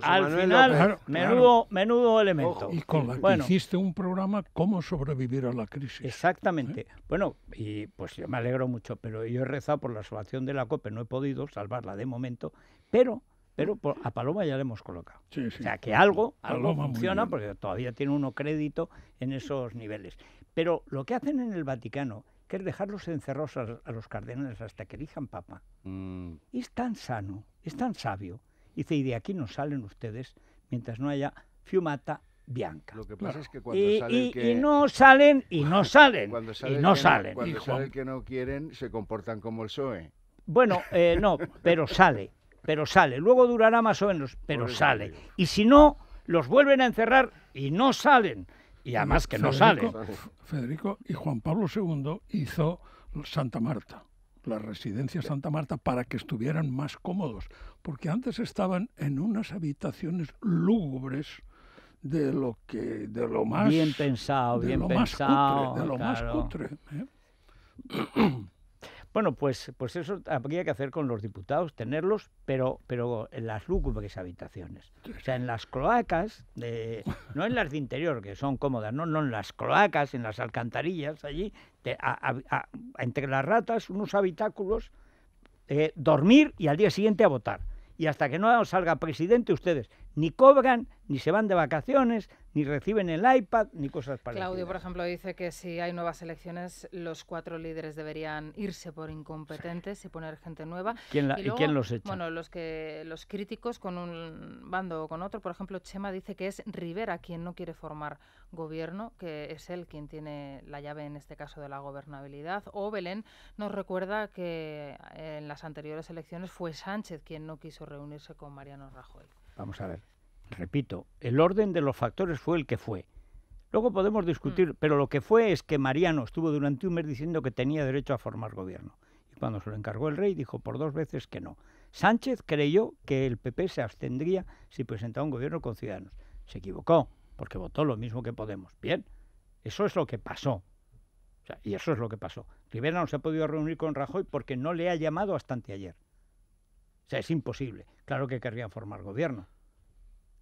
Al final, menudo, menudo elemento. Y con la hiciste un programa, ¿cómo sobrevivir a la crisis? Exactamente. ¿Eh? Bueno, y pues yo me alegro mucho, pero yo he rezado por la salvación de la COPE, no he podido salvarla de momento, pero pero a Paloma ya le hemos colocado. O sea que algo, algo funciona porque todavía tiene uno crédito en esos niveles. Pero lo que hacen en el Vaticano, que es dejarlos encerrados a, los cardenales hasta que elijan papa, mm. es tan sano, es tan sabio. Dice, y de aquí no salen ustedes mientras no haya fiumata Bianca. Lo que pasa es que cuando salen... y, no salen, y no salen, cuando y no salen. cuando sale que no quieren, se comportan como el PSOE. Bueno, eh, no, pero sale pero sale. Luego durará más o menos, pero sale. Y si no, los vuelven a encerrar y no salen. Y además que no salen. Federico y Juan Pablo II hizo Santa Marta, la residencia Santa Marta, para que estuvieran más cómodos. Porque antes estaban en unas habitaciones lúgubres de lo que de lo más bien pensado bien pensado de lo más ¿eh? Bueno, pues, pues eso habría que hacer con los diputados, tenerlos, pero, pero en las lúgubres habitaciones. O sea, en las cloacas, de, no en las de interior, que son cómodas, no, no en las cloacas, en las alcantarillas, allí, entre las ratas, unos habitáculos, eh, dormir y al día siguiente a votar. Y hasta que no salga presidente, ustedes ni cobran, ni se van de vacaciones, ni reciben el iPad, ni cosas parecidas. Claudio, por ejemplo, dice que si hay nuevas elecciones, los cuatro líderes deberían irse por incompetentes y poner gente nueva. ¿Quién y, quién los echa? Bueno, los, que, los críticos con un bando o con otro. Por ejemplo, Chema dice que es Rivera quien no quiere formar gobierno, que es él quien tiene la llave en este caso de la gobernabilidad. O Belén nos recuerda que en las anteriores elecciones fue Sánchez quien no quiso reunirse con Mariano Rajoy. Vamos a ver repito, el orden de los factores fue el que fue. Luego podemos mm. discutir, pero lo que fue es que Mariano estuvo durante un mes diciendo que tenía derecho a formar gobierno. Y cuando se lo encargó el rey dijo por dos veces que no. Sánchez creyó que el PP se abstendría si presentaba un gobierno con ciudadanos. Se equivocó, porque votó lo mismo que Podemos. Bien, eso es lo que pasó. y eso es lo que pasó. Rivera no se ha podido reunir con Rajoy porque no le ha llamado hasta anteayer. O sea, es imposible. Claro que querría formar gobierno.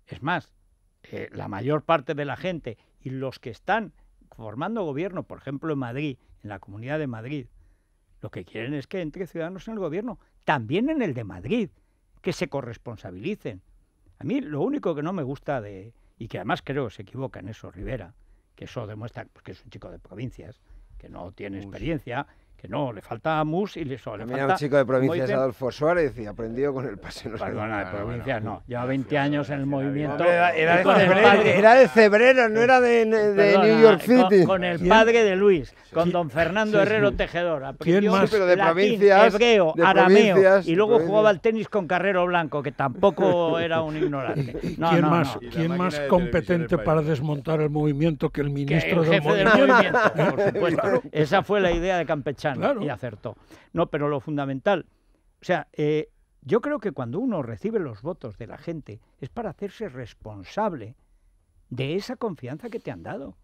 Es más, eh, la mayor parte de la gente y los que están formando gobierno, por ejemplo en Madrid, en la Comunidad de Madrid, lo que quieren es que entre ciudadanos en el gobierno, también en el de Madrid, que se corresponsabilicen. A mí lo único que no me gusta de, y que además creo que se equivoca en eso Rivera, que eso demuestra porque que es un chico de provincias, que no tiene experiencia, no, le falta mus y le, eso, le un chico de provincias, Adolfo Suárez, y aprendió con el pase. No perdona, de provincias no. Lleva 20 años en el movimiento. Era, de, febrero, no era de, New York City. Con, el padre de Luis, con don Fernando Herrero Tejedor. ¿Quién más? de provincias, hebreo, arameo. y luego jugaba al tenis con Carrero Blanco, que tampoco era un ignorante. ¿Quién, más, ¿quién más competente para desmontar el movimiento que el ministro del movimiento? Por supuesto. Esa fue la idea de Campechán y acertó. No, pero lo fundamental, o sea, eh, yo creo que cuando uno recibe los votos de la gente es para hacerse responsable de esa confianza que te han dado.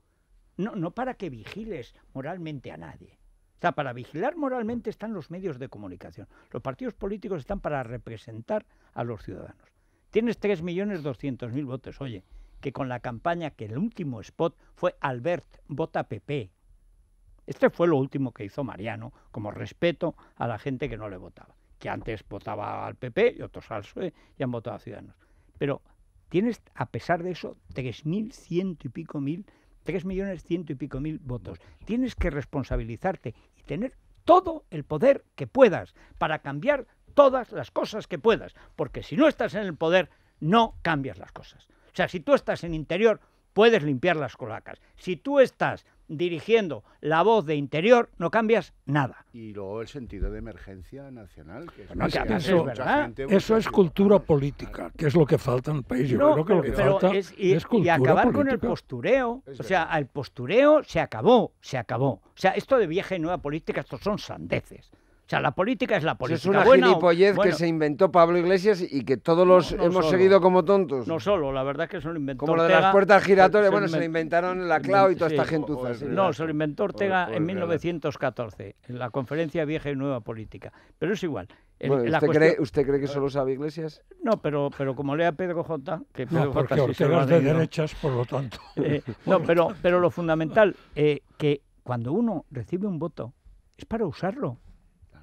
No, no para que vigiles moralmente a nadie. O sea, para vigilar moralmente están los medios de comunicación. Los partidos políticos están para representar a los ciudadanos. Tienes 3.200.000 votos, oye, que con la campaña que el último spot fue Albert, vota PP, este fue lo último que hizo Mariano como respeto a la gente que no le votaba, que antes votaba al PP y otros al PSOE y han votado a Ciudadanos. Pero tienes, a pesar de eso, ciento y pico mil, ...tres millones ciento y pico mil votos. Tienes que responsabilizarte y tener todo el poder que puedas para cambiar todas las cosas que puedas, porque si no estás en el poder, no cambias las cosas. O sea, si tú estás en interior, puedes limpiar las colacas. Si tú estás dirigiendo la voz de interior, no cambias nada. Y luego el sentido de emergencia nacional. Que es eso, eso, es cultura política, que es lo que falta en el país. Yo creo que lo que falta es, y, Y acabar con el postureo. o sea, el postureo se acabó, se acabó. O sea, esto de vieja y nueva política, estos son sandeces. O sea, la política es la política. es una gilipollez que se inventó Pablo Iglesias y que todos los hemos seguido como tontos. No solo, la verdad es que se lo inventó Como lo de las puertas giratorias, bueno, se lo inventaron la clave y toda esta gentuza. No, se lo inventó Ortega en 1914, en la conferencia Vieja y Nueva Política. Pero es igual. ¿usted, cree, que solo sabe Iglesias? No, pero, pero como lea Pedro Jota... que Pedro no, porque de derechas, por lo tanto. Eh, no, pero, pero lo fundamental, eh, que cuando uno recibe un voto, es para usarlo.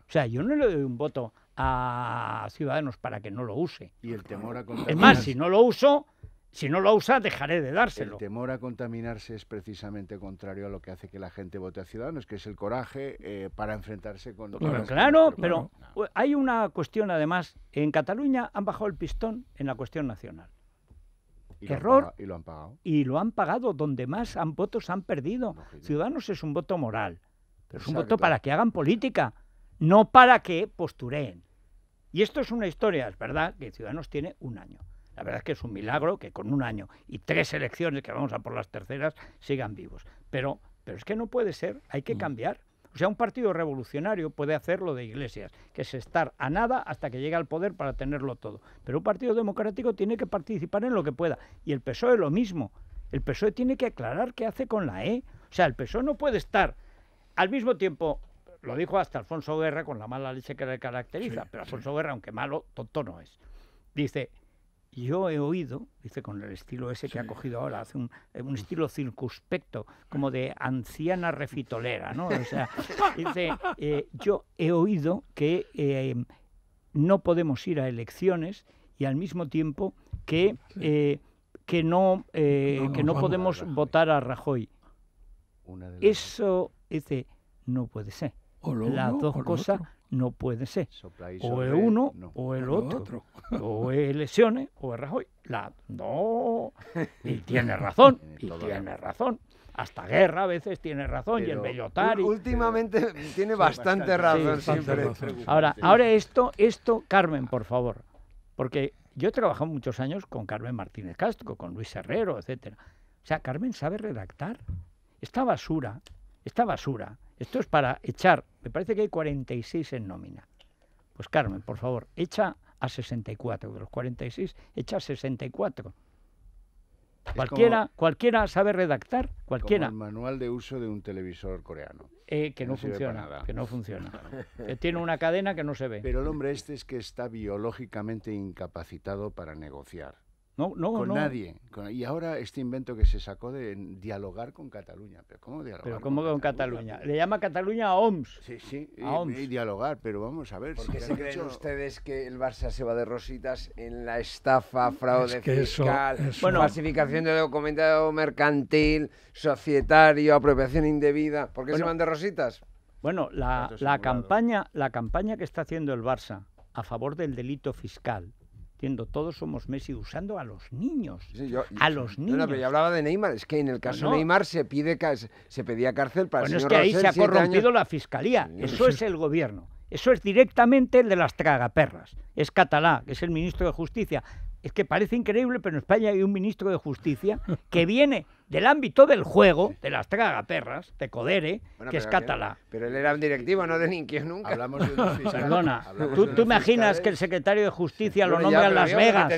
O sea, yo no le doy un voto a Ciudadanos para que no lo use. Y el temor a contaminarse... Es más, si no lo uso, si no lo usa, dejaré de dárselo. El temor a contaminarse es precisamente contrario a lo que hace que la gente vote a Ciudadanos, que es el coraje eh, para enfrentarse con... claro, claro, pero hay una cuestión además. En Cataluña han bajado el pistón en la cuestión nacional. Y Error. y lo han pagado. Y lo han pagado donde más han, votos han perdido. Ciudadanos es un voto moral, pero es un voto para que hagan política no para que postureen. Y esto es una historia, es verdad, que Ciudadanos tiene un año. La verdad es que es un milagro que con un año y tres elecciones que vamos a por las terceras sigan vivos. Pero, pero es que no puede ser, hay que mm. cambiar. O sea, un partido revolucionario puede hacer lo de Iglesias, que es estar a nada hasta que llegue al poder para tenerlo todo. Pero un partido democrático tiene que participar en lo que pueda. Y el PSOE lo mismo. El PSOE tiene que aclarar qué hace con la E. O sea, el PSOE no puede estar al mismo tiempo lo dijo hasta Alfonso Guerra con la mala leche que le caracteriza, pero Alfonso Guerra, aunque malo, tonto no es. Dice, yo he oído, dice con el estilo ese que ha cogido ahora, hace eh, un, estilo circunspecto, como de anciana refitolera, ¿no? O sea, dice, eh, yo he oído que eh, no podemos ir a elecciones y al mismo tiempo que, que no, que no podemos votar a Rajoy. Eso, dice, no puede ser las dos cosas no pueden ser. O el uno o el otro. O es lesiones o es Rajoy. no. Y tiene razón. y tiene razón hasta guerra a veces tiene razón y el bellotari. Últimamente tiene bastante, razón ahora, ahora esto, esto, Carmen, por favor, porque yo he trabajado muchos años con Carmen Martínez Castro, con Luis Herrero, etcétera. O sea, Carmen sabe redactar. Esta basura, esta basura esto es para echar, me parece que hay 46 en nómina. Pues Carmen, por favor, echa a 64, de los 46, echa a 64. Cualquiera, cualquiera sabe redactar, cualquiera. el manual de uso de un televisor coreano. Eh, que, no funciona, que, no funciona, que tiene una cadena que no se ve. Pero el hombre este es que está biológicamente incapacitado para negociar con nadie. y ahora este invento que se sacó de dialogar con Cataluña. ¿Pero cómo dialogar? cómo con, Cataluña? Le llama Cataluña a OMS. Sí, sí, a dialogar, pero vamos a ver. ¿Por qué se creen ustedes que el Barça se va de rositas en la estafa, fraude fiscal, falsificación de documento mercantil, societario, apropiación indebida? ¿Por qué se van de rositas? Bueno, la, campaña, la campaña que está haciendo el Barça a favor del delito fiscal Entiendo, todos somos Messi usando a los niños. a los niños. No, pero hablaba de Neymar. Es que en el caso de Neymar se, pide, se pedía cárcel para bueno, el señor es que ahí se ha corrompido la fiscalía. Eso es el gobierno. Eso es directamente el de las tragaperras. Es catalá, que es el ministro de Justicia es que parece increíble, pero en España hay un ministro de Justicia que viene del ámbito del juego, de las tragaperras, de Codere, que es catalá. Pero él era un directivo, no nunca. de Perdona, ¿tú, imaginas que el secretario de Justicia lo nombra en Las Vegas?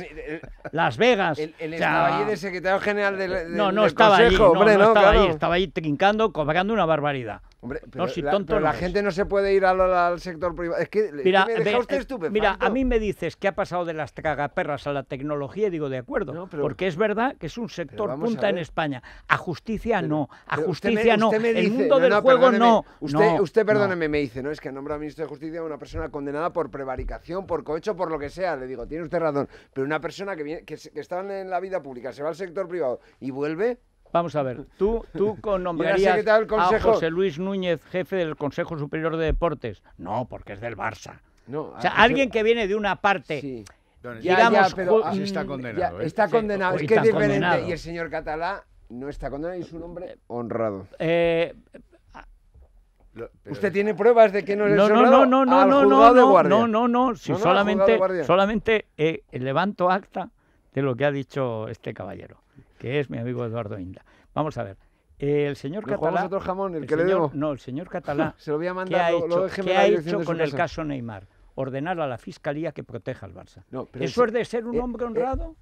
Las Vegas. estaba allí de secretario general del, no, no estaba Consejo, no, no, estaba claro. allí, estaba allí trincando, cobrando una barbaridad. Hombre, pero, la, gente no se puede ir al, sector privado. Es que mira, a mí me dices que ha pasado de las tragaperras a la tecnología y digo, de acuerdo, porque es verdad que es un sector punta en España. A justicia no, a justicia no, el mundo del juego no. Usted, perdóneme, me dice, no, es que nombra del ministro de Justicia a una persona condenada por prevaricación, por cohecho, por lo que sea. Le digo, tiene usted razón, pero una persona que, viene, que, en la vida pública, se va al sector privado y vuelve, Vamos a ver, tú, tú nombrarías a José Luis Núñez, jefe del Consejo Superior de Deportes. No, porque es del Barça. No, o ah, sea, alguien que viene de una parte... Sí. ya, está condenado. está condenado, es que es diferente. Y el señor Catalá no está condenado y es un hombre honrado. Eh, ¿Usted tiene pruebas de que no es no, no, no, no, no, no, no, no, no, no, no, si solamente, solamente eh, levanto acta de lo que ha dicho este caballero que es mi amigo Eduardo Inda. Vamos a ver. El señor Catalá. el, No, el señor Catalá. Se lo voy a mandar. ¿Qué ha hecho, con el caso Neymar? Ordenar a la fiscalía que proteja al Barça. ¿Eso es de ser un eh, hombre eh, honrado?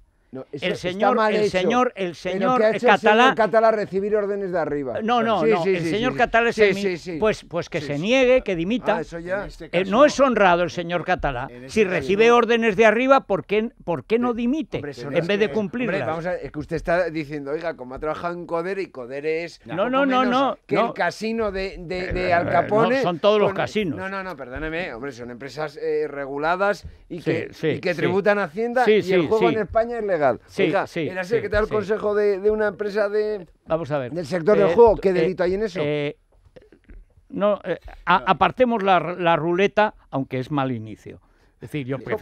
el señor, el señor, el señor, que Catalá, el señor Catalá recibir órdenes de arriba. No, no, el señor Catalá es el, pues, pues que se niegue, que dimita. Ah, este eh, no es honrado el señor Catalá. si este recibe órdenes de arriba, ¿por qué, por qué no dimite en vez de cumplir es que usted está diciendo, oiga, como ha trabajado en Coder y Coder es no, no, no, no, que el casino de, de, Al eh, son todos los casinos. No, no, no, perdóneme, hombre, son empresas eh, reguladas y que, tributan Hacienda y el juego en España es legal. Sí, sí, el secretario del consejo de, una empresa de, Vamos a ver. del sector del eh, juego, ¿qué eh, delito hay en eso? Eh, no, apartemos la, la ruleta, aunque es mal inicio. Es decir, yo no no, este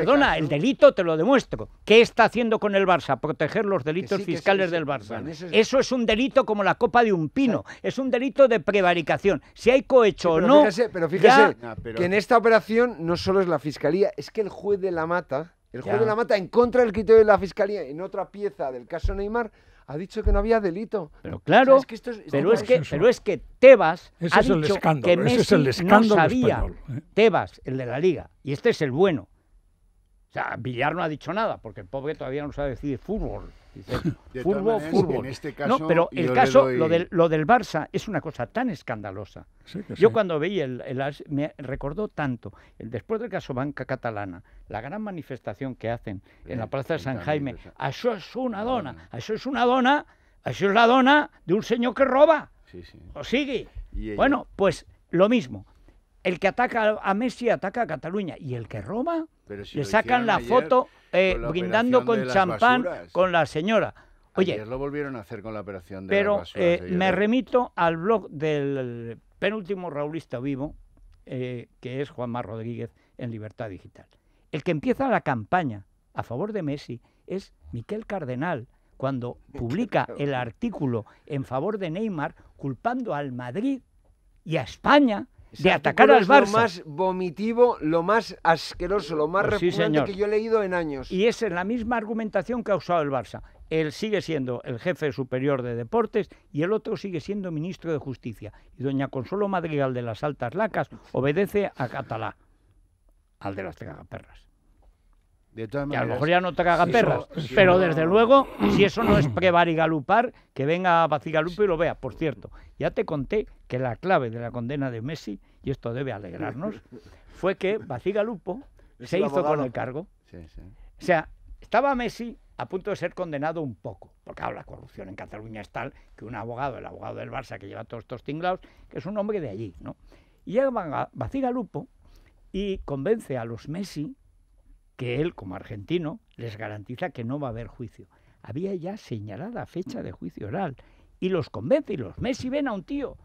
perdona, el delito te lo demuestro. ¿Qué está haciendo con el Barça? Proteger los delitos fiscales del Barça. Eso es... un delito como la copa de un pino. Es un delito de prevaricación. Si hay cohecho o no... pero fíjese que en esta operación no solo es la Fiscalía, es que el juez de la Mata... El juez de la Mata, en contra del criterio de la Fiscalía, en otra pieza del caso Neymar, ha dicho que no había delito. Pero claro, que pero, es que, pero es que Tebas ha dicho que no sabía. Tebas, el de la Liga, y este es el bueno. O sea, Villar no ha dicho nada, porque el pobre todavía no sabe decir fútbol. fútbol, fútbol. Este no, pero el caso, lo, del, lo del Barça es una cosa tan escandalosa. yo cuando veía el, me recordó tanto, el, después del caso Banca Catalana, la gran manifestación que hacen en la Plaza de San Jaime, eso es una dona, eso es una dona, eso es la dona de un señor que roba. ¿O sigue? Bueno, pues lo mismo. El que ataca a Messi ataca a Cataluña y el que roba le sacan la foto eh, brindando con champán con la señora. Oye, lo volvieron a hacer con la operación de Pero las eh, me remito al blog del penúltimo raulista vivo, eh, que es Juan Juanma Rodríguez en Libertad Digital. El que empieza la campaña a favor de Messi es Miquel Cardenal, cuando publica el artículo en favor de Neymar, culpando al Madrid y a España de atacar al Barça. Lo más vomitivo, lo más asqueroso, lo más pues repugnante que yo he leído en años. Y es la misma argumentación que ha usado el Barça. Él sigue siendo el jefe superior de deportes y el otro sigue siendo ministro de justicia. Y doña Consuelo Madrigal de las Altas Lacas obedece a Catalá, al de las Tragaperras y a lo mejor ya no te haga perras. pero desde luego, si eso no es prevarigalupar, que venga Bacigalupo y lo vea. Por cierto, ya te conté que la clave de la condena de Messi, y esto debe alegrarnos, fue que Bacigalupo se hizo con el cargo. O sea, estaba Messi a punto de ser condenado un poco, porque habla la corrupción en Cataluña es tal que un abogado, el abogado del Barça que lleva todos estos tinglados, que es un hombre de allí, ¿no? Y llega Bacigalupo y convence a los Messi que él, como argentino, les garantiza que no va a haber juicio. Había ya señalada fecha de juicio oral y los convence y los Messi ven a un tío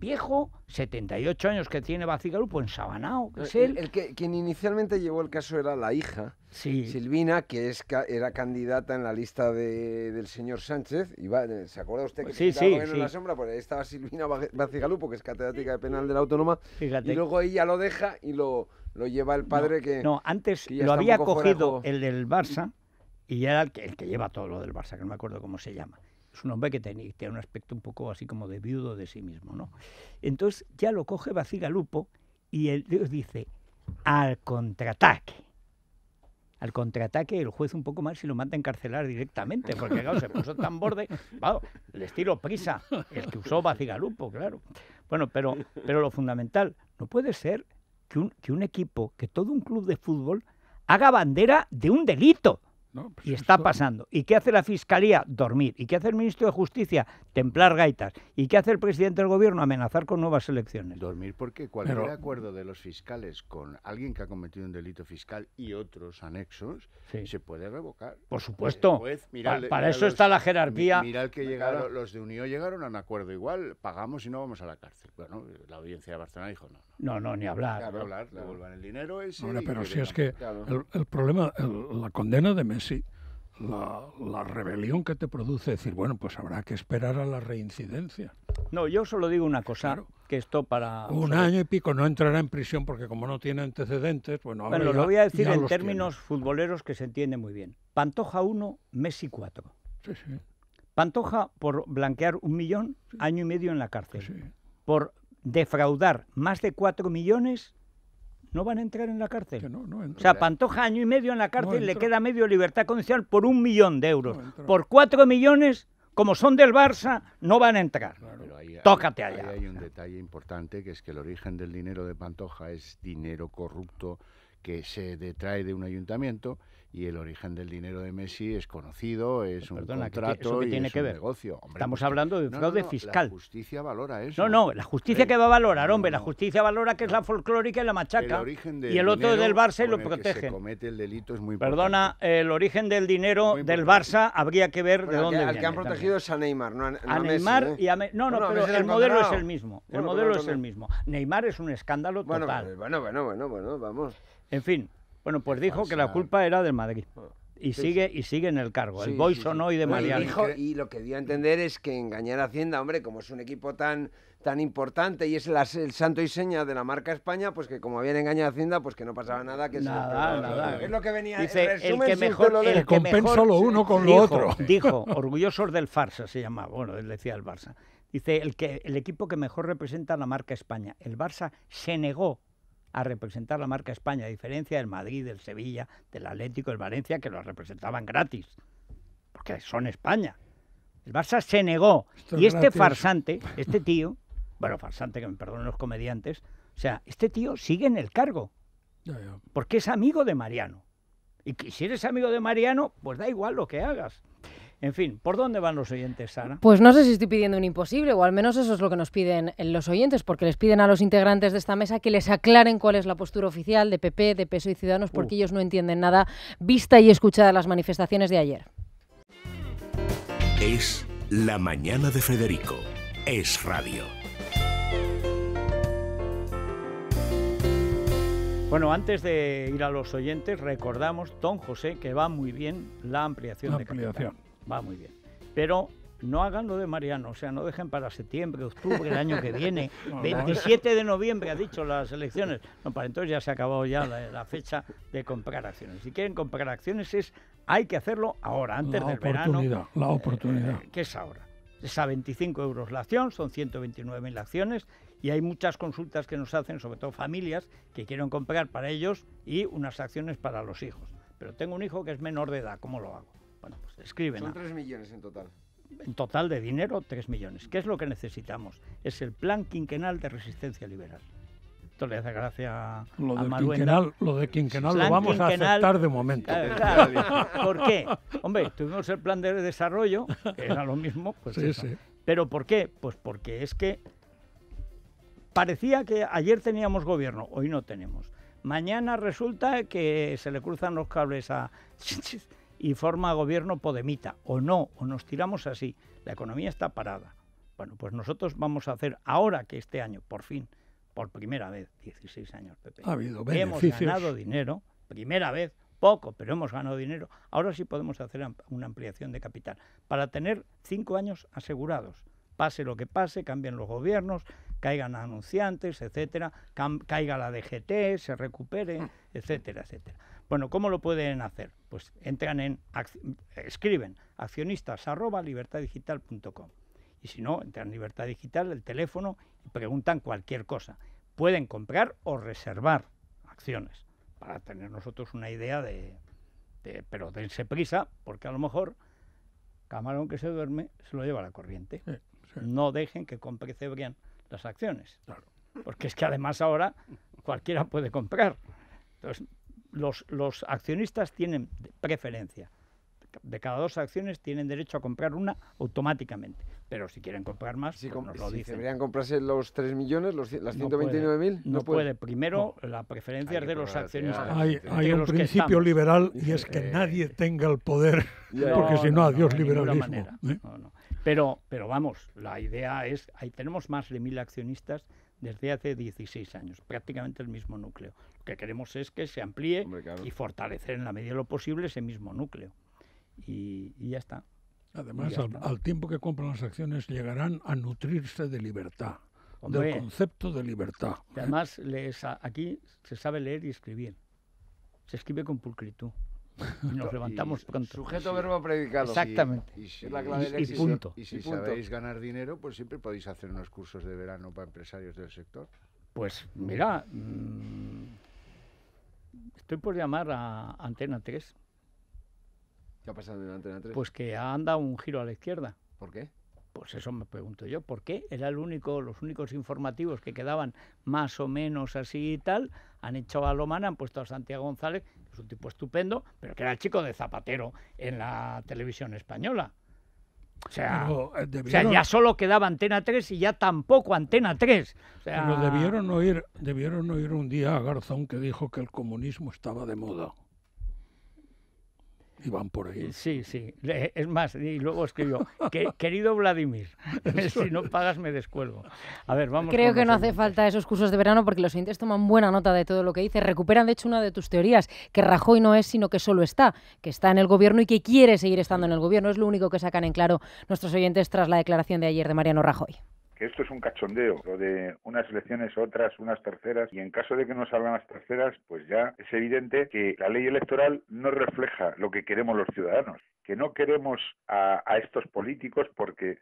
viejo, 78 años que tiene Bacigalupo pues en Sabanao. Eh, el, que, quien inicialmente llevó el caso era la hija, Silvina, que es, era candidata en la lista del señor Sánchez. Eh, ¿Se acuerda usted que estaba en la sombra? Pues ahí estaba Silvina Bacigalupo, que es catedrática de penal de la Autónoma. Y luego ella lo deja y lo lo lleva el padre que. No, antes lo había cogido el del Barça y ya era el que, lleva todo lo del Barça, que no me acuerdo cómo se llama. Es un hombre que tenía, tiene un aspecto un poco así como de viudo de sí mismo, ¿no? Entonces ya lo coge Bacigalupo y él dice: al contraataque al contraataque el juez un poco más si lo manda a encarcelar directamente, porque claro, se puso tan borde, el estilo prisa, el que usó Bacigalupo, claro. Bueno, pero, pero lo fundamental, no puede ser que un, que un equipo, que todo un club de fútbol haga bandera de un delito. Pues y está pasando. ¿Y qué hace la Fiscalía? Dormir. ¿Y qué hace el ministro de Justicia? Templar gaitas. ¿Y qué hace el presidente del Gobierno? Amenazar con nuevas elecciones. Dormir porque cualquier acuerdo de los fiscales con alguien que ha cometido un delito fiscal y otros anexos se puede revocar. Por supuesto. para, eso está la jerarquía. Mira los de Unión llegaron a un acuerdo igual, pagamos y no vamos a la cárcel. Bueno, la audiencia de Barcelona dijo no. No, no, ni hablar. Claro, hablar, devuelvan el dinero pero si es que el, problema, la condena de sí, la, rebelión que te produce decir, bueno, pues habrá que esperar a la reincidencia. No, yo solo digo una cosa, que esto para... Un año y pico no entrará en prisión porque como no tiene antecedentes, bueno... lo voy a decir en términos futboleros que se entiende muy bien. Pantoja 1, Messi 4. Sí, sí. Pantoja por blanquear un millón, año y medio en la cárcel. Por defraudar más de 4 millones, no van a entrar en la cárcel. o sea, Pantoja año y medio en la cárcel, y le queda medio libertad condicional por un millón de euros. por cuatro millones, como son del Barça, no van a entrar. Tócate allá. hay un detalle importante, que es que el origen del dinero de Pantoja es dinero corrupto que se detrae de un ayuntamiento y el origen del dinero de Messi es conocido, es un Perdona, contrato tiene y es un negocio. Estamos pues, hablando de un fraude no, fiscal. La justicia valora eso. No, no, la justicia eh, que va a valorar, hombre, la justicia valora que es la folclórica y la machaca. y el otro del Barça y lo protege. comete el delito es muy Perdona, el origen del dinero del Barça habría que ver de dónde al que han protegido es a Neymar, no a, Neymar Messi, ¿eh? y No, no, pero el modelo es el mismo. el pues modelo es el mismo. Neymar es un escándalo total. Eh, bueno, bueno, bueno, bueno, vamos. En fin, bueno, pues dijo que la culpa era del Madrid. Oh. Y sigue, y sigue en el cargo, El el boisono y de Mariano. Y, y lo que dio a entender es que engañar a Hacienda, hombre, como es un equipo tan tan importante y es el santo y seña de la marca España, pues que como habían engañado a Hacienda, pues que no pasaba nada. Que nada, nada. Es lo que venía. Dice, el, el que mejor, lo el que lo uno con lo otro. Dijo, orgullosos del Farsa se llamaba, bueno, él decía el Barça. Dice, el, que, el equipo que mejor representa la marca España. El Barça se negó a representar la marca España, a diferencia del Madrid, del Sevilla, del Atlético, del Valencia, que los representaban gratis, porque son España. El Barça se negó. y este farsante, este tío, bueno, farsante, que me perdonen los comediantes, o sea, este tío sigue en el cargo, porque es amigo de Mariano. Y si eres amigo de Mariano, pues da igual lo que hagas. En fin, ¿por dónde van los oyentes, Sara? Pues no sé si estoy pidiendo un imposible, o al menos eso es lo que nos piden eh, los oyentes, porque les piden a los integrantes de esta mesa que les aclaren cuál es la postura oficial de PP, de PSOE y Ciudadanos, porque ellos no entienden nada, vista y escuchada las manifestaciones de ayer. Es la mañana de Federico. Es radio. Bueno, antes de ir a los oyentes, recordamos, don José, que va muy bien la ampliación de la Va muy bien. Pero no hagan lo de Mariano, o sea, no dejen para septiembre, octubre, el año que viene. 27 de noviembre, ha dicho las elecciones. No, para entonces ya se ha acabado ya la, fecha de comprar acciones. Si quieren comprar acciones es, hay que hacerlo ahora, antes del verano. La eh, oportunidad. oportunidad. Eh, ¿Qué es ahora. Es a 25 euros la acción, son 129.000 acciones y hay muchas consultas que nos hacen, sobre todo familias, que quieren comprar para ellos y unas acciones para los hijos. Pero tengo un hijo que es menor de edad, ¿cómo lo hago? Bueno, pues escriben. Son 3 millones en total. En total de dinero, 3 millones. ¿Qué es lo que necesitamos? Es el plan quinquenal de resistencia liberal. Esto le hace gracia lo a Manuel. Quinquenal, lo de quinquenal lo vamos a aceptar de momento. Claro, ¿Por qué? Hombre, tuvimos el plan de desarrollo, que era lo mismo. Pues sí, Sí. ¿Pero por qué? Pues porque es que parecía que ayer teníamos gobierno, hoy no tenemos. Mañana resulta que se le cruzan los cables a y forma gobierno podemita, o no, o nos tiramos así. La economía está parada. Bueno, pues nosotros vamos a hacer ahora que este año, por fin, por primera vez, 16 años, Pepe, ha hemos ganado dinero, primera vez, poco, pero hemos ganado dinero. Ahora sí podemos hacer una ampliación de capital para tener cinco años asegurados. Pase lo que pase, cambien los gobiernos, caigan anunciantes, etcétera, caiga la DGT, se recupere, mm. etcétera, etcétera. Bueno, ¿cómo lo pueden hacer? Pues entran en, escriben accionistas arroba y si no, entran en Libertad Digital, el teléfono y preguntan cualquier cosa. Pueden comprar o reservar acciones para tener nosotros una idea de, pero dense prisa porque a lo mejor camarón que se duerme se lo lleva a la corriente. No dejen que compre Cebrián las acciones. Claro. Porque es que además ahora cualquiera puede comprar. Entonces, los, los accionistas tienen preferencia. De cada dos acciones tienen derecho a comprar una automáticamente pero si quieren comprar más, pues lo dicen. deberían comprarse los 3 millones, las 129.000? No, no, puede. Primero, la preferencia es de los accionistas. Hay, un principio liberal y es que nadie tenga el poder, porque si no, adiós liberalismo. ¿eh? Pero, pero vamos, la idea es, ahí tenemos más de mil accionistas desde hace 16 años, prácticamente el mismo núcleo. Lo que queremos es que se amplíe y fortalecer en la medida de lo posible ese mismo núcleo. Y, ya está. Además, al, tiempo que compran las acciones, llegarán a nutrirse de libertad, del concepto de libertad. además, aquí se sabe leer y escribir. Se escribe con pulcritud. Nos levantamos pronto. Sujeto, verbo, predicado. Exactamente. Y, si, punto. Y si sabéis ganar dinero, pues siempre podéis hacer unos cursos de verano para empresarios del sector. Pues mira, mm, estoy por llamar a Antena 3. ¿Qué ha pasado en Antena 3? Pues que andado un giro a la izquierda. ¿Por qué? Pues eso me pregunto yo, ¿por qué? Era el único, los únicos informativos que quedaban más o menos así y tal, han hecho a Lomana, han puesto a Santiago González, que es un tipo estupendo, pero que era el chico de Zapatero en la televisión española. O sea, eh, ya solo quedaba Antena 3 y ya tampoco Antena 3. Pero debieron oír, debieron oír un día a Garzón que dijo que el comunismo estaba de moda. Y por ahí. Sí, sí. Es más, y luego escribió, querido Vladimir, si no pagas me descuelgo. A ver, vamos. Creo que no hace falta esos cursos de verano porque los oyentes toman buena nota de todo lo que dice, Recuperan, de hecho, una de tus teorías, que Rajoy no es, sino que solo está, que está en el gobierno y que quiere seguir estando en el gobierno. Es lo único que sacan en claro nuestros oyentes tras la declaración de ayer de Mariano Rajoy que esto es un cachondeo, lo de unas elecciones, otras, unas terceras, y en caso de que no salgan las terceras, pues ya es evidente que la ley electoral no refleja lo que queremos los ciudadanos, que no queremos a, estos políticos porque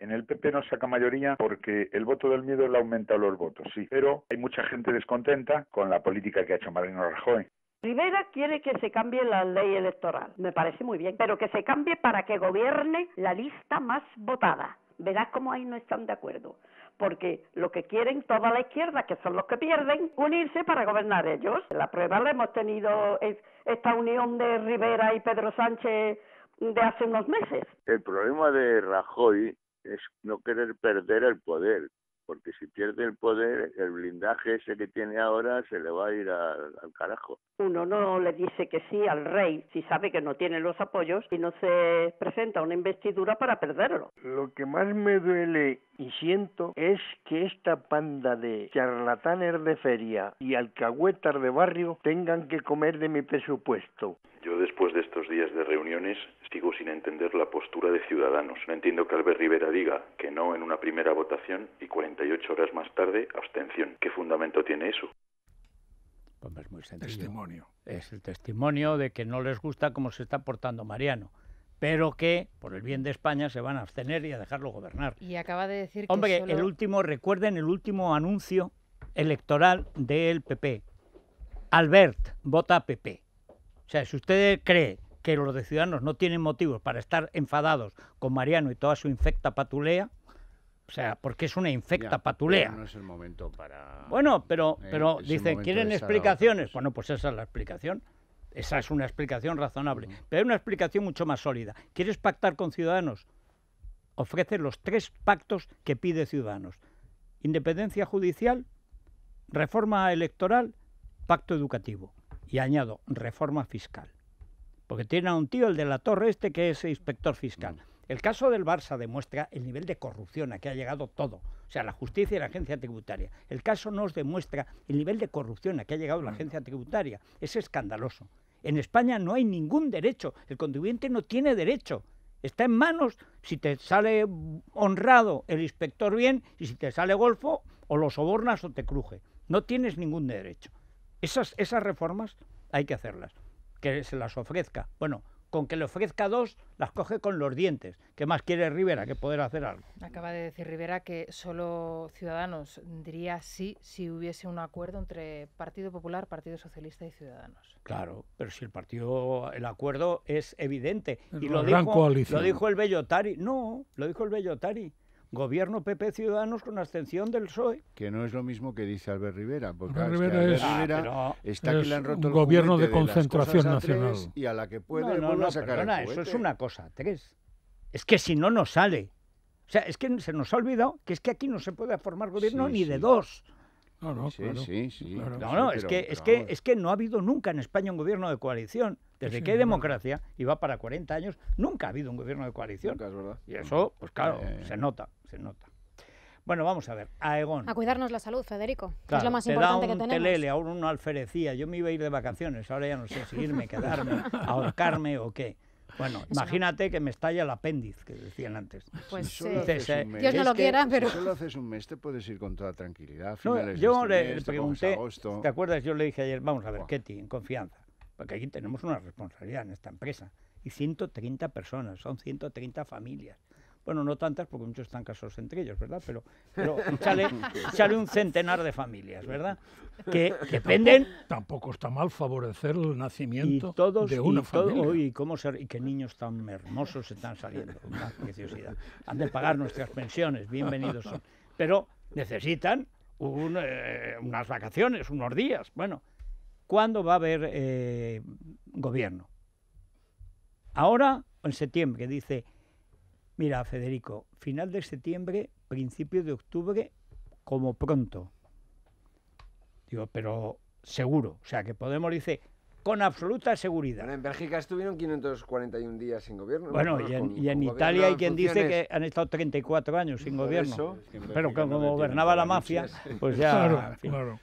en el PP no saca mayoría porque el voto del miedo le ha aumentado los votos, sí, pero hay mucha gente descontenta con la política que ha hecho Marino Rajoy. Rivera quiere que se cambie la ley electoral, me parece muy bien, pero que se cambie para que gobierne la lista más votada. Verás cómo ahí no están de acuerdo. Porque lo que quieren toda la izquierda, que son los que pierden, unirse para gobernar ellos. La prueba la hemos tenido esta unión de Rivera y Pedro Sánchez de hace unos meses. El problema de Rajoy es no querer perder el poder porque si pierde el poder, el blindaje ese que tiene ahora se le va a ir al, carajo. Uno no le dice que sí al rey si sabe que no tiene los apoyos y no se presenta una investidura para perderlo. Lo que más me duele y siento es que esta panda de charlatanes de feria y alcahuetas de barrio tengan que comer de mi presupuesto. Yo después de estos días de reuniones sigo sin entender la postura de Ciudadanos. No entiendo que Albert Rivera diga que no en una primera votación y 40 48 horas más tarde, abstención. ¿Qué fundamento tiene eso? es muy Testimonio. Es el testimonio de que no les gusta cómo se está portando Mariano pero que, por el bien de España, se van a abstener y a dejarlo gobernar. Y acaba de decir que. Hombre, el último, recuerden el último anuncio electoral del PP. Albert, vota PP. O sea, si usted cree que los de Ciudadanos no tienen motivos para estar enfadados con Mariano y toda su infecta patulea, o sea, porque es una infecta patulea. No es el momento para. Bueno, pero, eh, pero dicen, ¿quieren explicaciones? Bueno, pues esa es la explicación. Esa es una explicación razonable. Pero hay una explicación mucho más sólida. ¿Quieres pactar con Ciudadanos? Ofrece los tres pactos que pide Ciudadanos: independencia judicial, reforma electoral, pacto educativo. Y añado, reforma fiscal. Porque tiene a un tío, el de la torre este, que es inspector fiscal. Mm. El caso del Barça demuestra el nivel de corrupción a que ha llegado todo, o sea, la justicia y la agencia tributaria. El caso nos demuestra el nivel de corrupción a que ha llegado la agencia tributaria. Es escandaloso. En España no hay ningún derecho, el contribuyente no tiene derecho. Está en manos, si te sale honrado el inspector bien y si te sale golfo, o lo sobornas o te cruje. No tienes ningún derecho. Esas, esas reformas hay que hacerlas, que se las ofrezca. Bueno, con que le ofrezca dos, las coge con los dientes. ¿Qué más quiere Rivera que poder hacer algo? Acaba de decir Rivera que solo Ciudadanos diría sí si hubiese un acuerdo entre Partido Popular, Partido Socialista y Ciudadanos. Claro, pero si el partido, el acuerdo es evidente. y lo dijo, lo dijo el Bellotari. No, lo dijo el Bellotari. Gobierno PP Ciudadanos con abstención del PSOE. Que no es lo mismo que dice Albert Rivera, porque Albert Rivera, es, ah, está que le un gobierno de concentración nacional. Y a la que puede no, sacar eso es una cosa, tres. Es que si no, no sale. O sea, es que se nos ha olvidado que es que aquí no se puede formar gobierno ni de dos. No, no, es, que, es, que, es que no ha habido nunca en España un gobierno de coalición. Desde que hay democracia, y va para 40 años, nunca ha habido un gobierno de coalición. Y eso, pues claro, eh. se nota, se nota. Bueno, vamos a ver, a Egon. A cuidarnos la salud, Federico, es lo más importante que tenemos. Telele, ahora uno alferecía. Yo me iba a ir de vacaciones, ahora ya no sé si irme, quedarme, ahorcarme o qué. Bueno, imagínate que me estalla el apéndice, que decían antes. Pues sí. Eh, Dios no lo quiera, pero... Si solo haces un mes, te puedes ir con toda tranquilidad. yo este le, pregunté, ¿te acuerdas? Yo le dije ayer, vamos a ver, Ketty, en confianza porque aquí tenemos una responsabilidad en esta empresa, y 130 personas, son 130 familias. Bueno, no tantas porque muchos están casados entre ellos, ¿verdad? Pero, pero sale, sale un centenar de familias, ¿verdad? Que dependen... Tampoco, está mal favorecer el nacimiento de una y familia. y, cómo ser, y qué niños tan hermosos están saliendo, una preciosidad. Han de pagar nuestras pensiones, bienvenidos son. Pero necesitan eh, unas vacaciones, unos días. Bueno, ¿Cuándo va a haber eh, gobierno? Ahora o en septiembre, dice, mira Federico, final de septiembre, principio de octubre, como pronto. Digo, pero seguro, o sea que Podemos dice, con absoluta seguridad. Bueno, en Bélgica estuvieron 541 días sin gobierno. Bueno, y en, Italia hay quien dice que han estado 34 años sin gobierno. pero como gobernaba la mafia, pues ya. claro.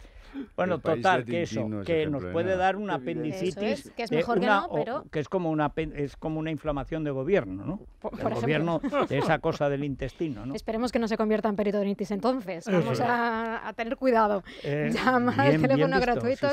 Bueno, total, que eso, que nos puede dar una apendicitis. que es mejor que no, pero... que es como, una, es como una inflamación de gobierno, ¿no? Por, el gobierno esa cosa del intestino, ¿no? Esperemos que no se convierta en peritonitis entonces. Vamos a, tener cuidado. Eh, Llama al teléfono gratuito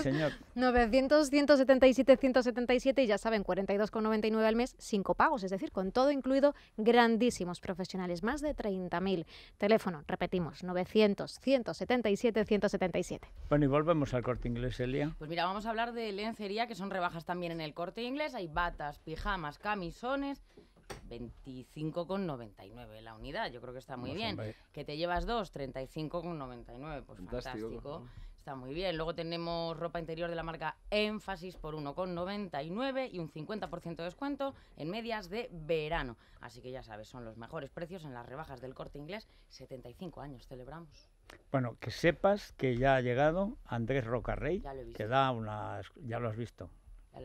900-177-177 y ya saben, 42,99 al mes, cinco pagos. es decir, con todo incluido, grandísimos profesionales, más de 30.000. Teléfono, repetimos, 900-177-177. Bueno, y volvemos al corte inglés, Elia. Pues mira, vamos a hablar de lencería, que son rebajas también en el corte inglés. Hay batas, pijamas, camisones. 25,99 la unidad, yo creo que está muy pues, bien. Que te llevas dos, 35,99, pues fantástico. Está muy bien. Luego tenemos ropa interior de la marca Énfasis por 1,99 y un 50% de descuento en medias de verano. Así que ya sabes, son los mejores precios en las rebajas del corte inglés. 75 años celebramos. Bueno, que sepas que ya ha llegado Andrés Rocarrey, que da una... Ya lo has visto. Ya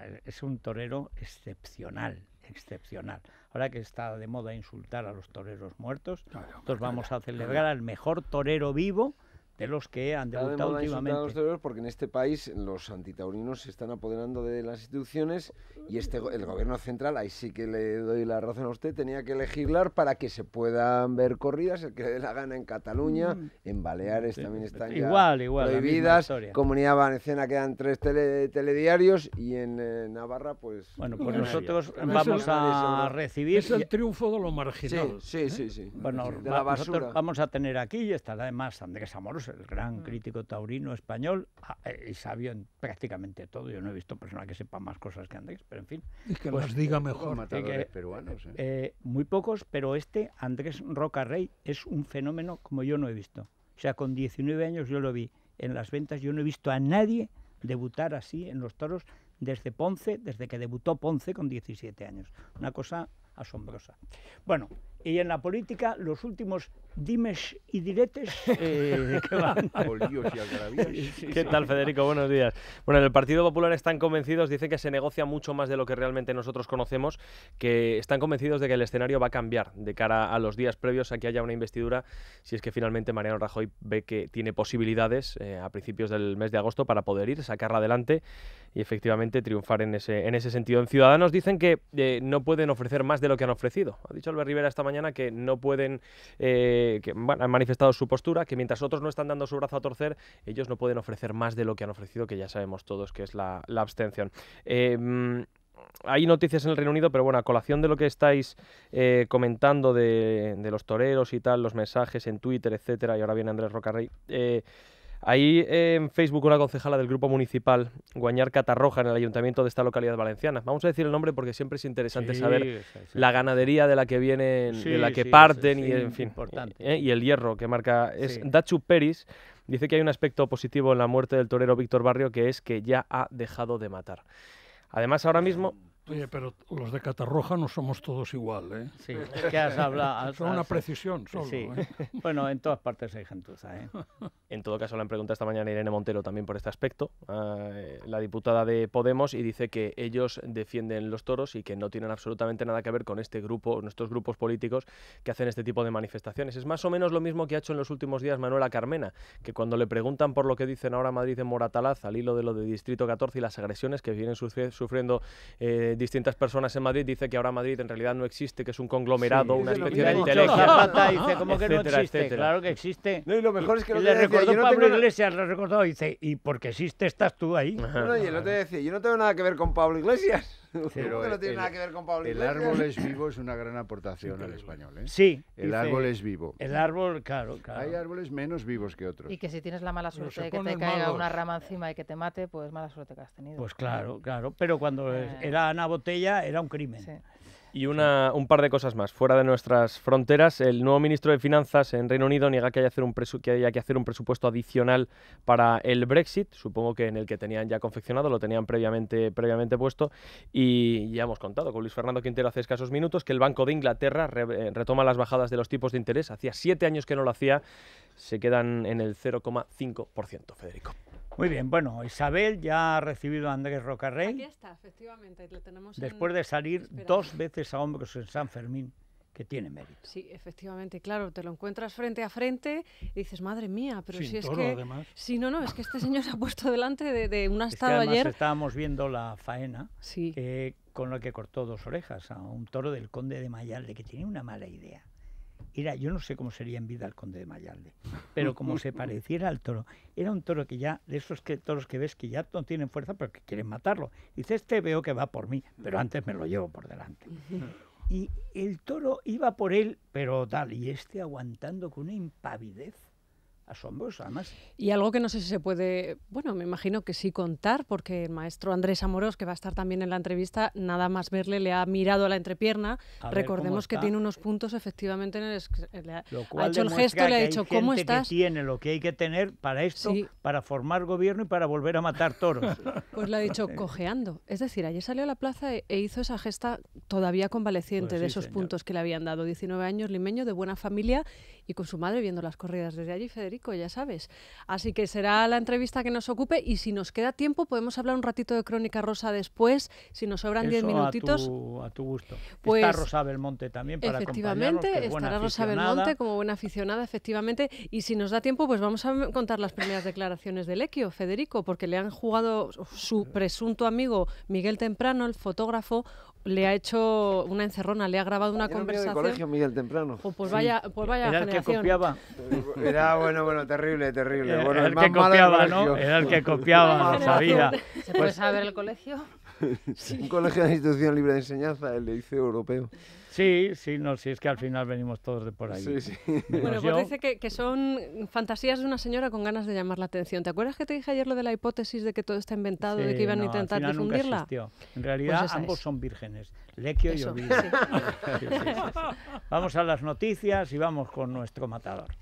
le he es un torero excepcional, excepcional. Ahora que está de moda insultar a los toreros muertos, entonces vamos a celebrar al mejor torero vivo de los que han debutado últimamente. porque en este país los antitaurinos se están apoderando de las instituciones y este el gobierno central, ahí sí que le doy la razón a usted, tenía que legislar para que se puedan ver corridas, el que le dé la gana en Cataluña, mm. en Baleares también están igual, igual, prohibidas, Comunidad Valenciana quedan tres telediarios y en Navarra pues... Bueno, pues nosotros vamos a recibir... Es el triunfo de los marginados. Sí, sí, sí. Bueno, nosotros vamos a tener aquí, y está además Andrés Amoroso, el gran mm. crítico taurino español, ah, eh, y sabio en prácticamente todo. Yo no he visto persona que sepa más cosas que Andrés, pero en fin. que pues, diga eh, mejor. Pues, eh, peruanos. muy pocos, pero este, Andrés Roca Rey, es un fenómeno como yo no he visto. O sea, con 19 años yo lo vi en las ventas, yo no he visto a nadie debutar así en los toros desde Ponce, desde que debutó Ponce con 17 años. Una cosa asombrosa. Bueno, y en la política, los últimos dimes y diretes ¿Qué tal, Federico? Buenos días. Bueno, en el Partido Popular están convencidos, dicen que se negocia mucho más de lo que realmente nosotros conocemos, que están convencidos de que el escenario va a cambiar de cara a los días previos a que haya una investidura, si es que finalmente Mariano Rajoy ve que tiene posibilidades eh, a principios del mes de agosto para poder ir, sacarla adelante y efectivamente triunfar en ese, en ese sentido. En Ciudadanos dicen que eh, no pueden ofrecer más de lo que han ofrecido. Ha dicho Albert Rivera esta mañana que no pueden, eh, que han manifestado su postura, que mientras otros no están dando su brazo a torcer, ellos no pueden ofrecer más de lo que han ofrecido, que ya sabemos todos que es la, abstención. Em, hay noticias en el Reino Unido, pero bueno, a colación de lo que estáis eh, comentando de, los toreros y tal, los mensajes en Twitter, etcétera, y ahora viene Andrés Rocarrey. Eh, Ahí eh, en Facebook una concejala del grupo municipal, Guañar Catarroja, en el ayuntamiento de esta localidad valenciana. Vamos a decir el nombre porque siempre es interesante saber la ganadería de la que vienen, de la que parten y en fin. Eh, y el hierro que marca es Dachu Peris. Dice que hay un aspecto positivo en la muerte del torero Víctor Barrio que es que ya ha dejado de matar. Además ahora mismo Oye, pero los de Catarroja no somos todos igual, ¿eh? Sí, que has hablado... Son una precisión sí. ¿eh? Bueno, en todas partes hay gentuza, ¿eh? En todo caso, le han preguntado esta mañana Irene Montero también por este aspecto, ah, eh, la diputada de Podemos, y dice que ellos defienden los toros y que no tienen absolutamente nada que ver con este grupo, nuestros grupos políticos que hacen este tipo de manifestaciones. Es más o menos lo mismo que ha hecho en los últimos días Manuela Carmena, que cuando le preguntan por lo que dicen ahora Madrid en Moratalaz, al hilo de lo de Distrito 14 y las agresiones que vienen sufriendo... Eh, distintas personas en Madrid dice que ahora Madrid en realidad no existe, que es un conglomerado, una especie de inteligencia. y dice, ¿cómo que no existe? Claro que existe. y lo mejor es que le recordó Pablo Iglesias, le recordó, dice, y porque existe estás tú ahí. No, no te decía, yo no tengo nada que ver con Pablo Iglesias el, árbol es vivo es una gran aportación al español. ¿eh? Sí. El árbol es vivo. El árbol, claro, Hay árboles menos vivos que otros. Y que si tienes la mala suerte de que te caiga una rama encima y que te mate, pues mala suerte que has tenido. Pues claro, claro. Pero cuando eh. era una Botella era un crimen. Y una, un par de cosas más. Fuera de nuestras fronteras, el nuevo ministro de Finanzas en Reino Unido niega que haya, hacer un que, que hacer un presupuesto adicional para el Brexit, supongo que en el que tenían ya confeccionado, lo tenían previamente, previamente puesto. Y ya hemos contado con Luis Fernando Quintero hace escasos minutos que el Banco de Inglaterra eh, retoma las bajadas de los tipos de interés. Hacía siete años que no lo hacía, se quedan en el 0,5%, Federico. Muy bien, bueno, Isabel ya ha recibido a Andrés Rocarrey. Aquí está, efectivamente, le tenemos. Después de salir dos veces a hombros en San Fermín, que tiene mérito. Sí, efectivamente, claro, te lo encuentras frente a frente y dices, madre mía, pero si es que... si Sí, no, no, es que este señor se ha puesto delante de, de un astado estábamos viendo la faena, sí. Eh, con la que cortó dos orejas a un toro del conde de Mayalde, que tiene una mala idea era, yo no sé cómo sería en vida el conde de Mayalde, pero como se pareciera al toro, era un toro que ya, de esos que, toros que ves que ya no tienen fuerza, pero que quieren matarlo. Dice, este veo que va por mí, pero antes me lo llevo por delante. Y el toro iba por él, pero tal, y este aguantando con una impavidez además. Y algo que no sé si se puede, bueno, me imagino que sí contar, porque el maestro Andrés Amorós, que va a estar también en la entrevista, nada más verle, le ha mirado a la entrepierna. Recordemos que tiene unos puntos efectivamente en el... Le ha, hecho el gesto, le ha dicho, ¿cómo estás? Que tiene lo que hay que tener para esto, para formar gobierno y para volver a matar toros. Pues le ha dicho, cojeando. Es decir, ayer salió a la plaza e, e hizo esa gesta todavía convaleciente pues de esos puntos que le habían dado. 19 años, limeño, de buena familia y con su madre viendo las corridas desde allí, Federico, ya sabes. Así que será la entrevista que nos ocupe y si nos queda tiempo podemos hablar un ratito de Crónica Rosa después, si nos sobran 10 minutitos. A tu, gusto. Pues Está Rosa Belmonte también para Efectivamente, estará Rosa Belmonte como buena aficionada, efectivamente. Y si nos da tiempo, pues vamos a contar las primeras declaraciones del Lequio, Federico, porque le han jugado su presunto amigo Miguel Temprano, el fotógrafo, le ha hecho una encerrona, le ha grabado una conversación. No colegio Miguel temprano. pues, pues vaya, pues vaya Era el que copiaba. Era bueno, bueno, terrible, terrible. Era, el, que copiaba, ¿no? Era el que copiaba, sabía. ¿Se puede pues saber el colegio? Sí. Un colegio de institución libre de enseñanza, el liceo europeo. Sí, sí, no, sí, es que al final venimos todos de por ahí. Sí, sí. Bueno, pues dice que, son fantasías de una señora con ganas de llamar la atención. ¿Te acuerdas que te dije ayer lo de la hipótesis de que todo está inventado, de que iban a intentar al difundirla? En pues realidad ambos son vírgenes, Lequio y Ovidio. Vamos a las noticias y vamos con nuestro matador.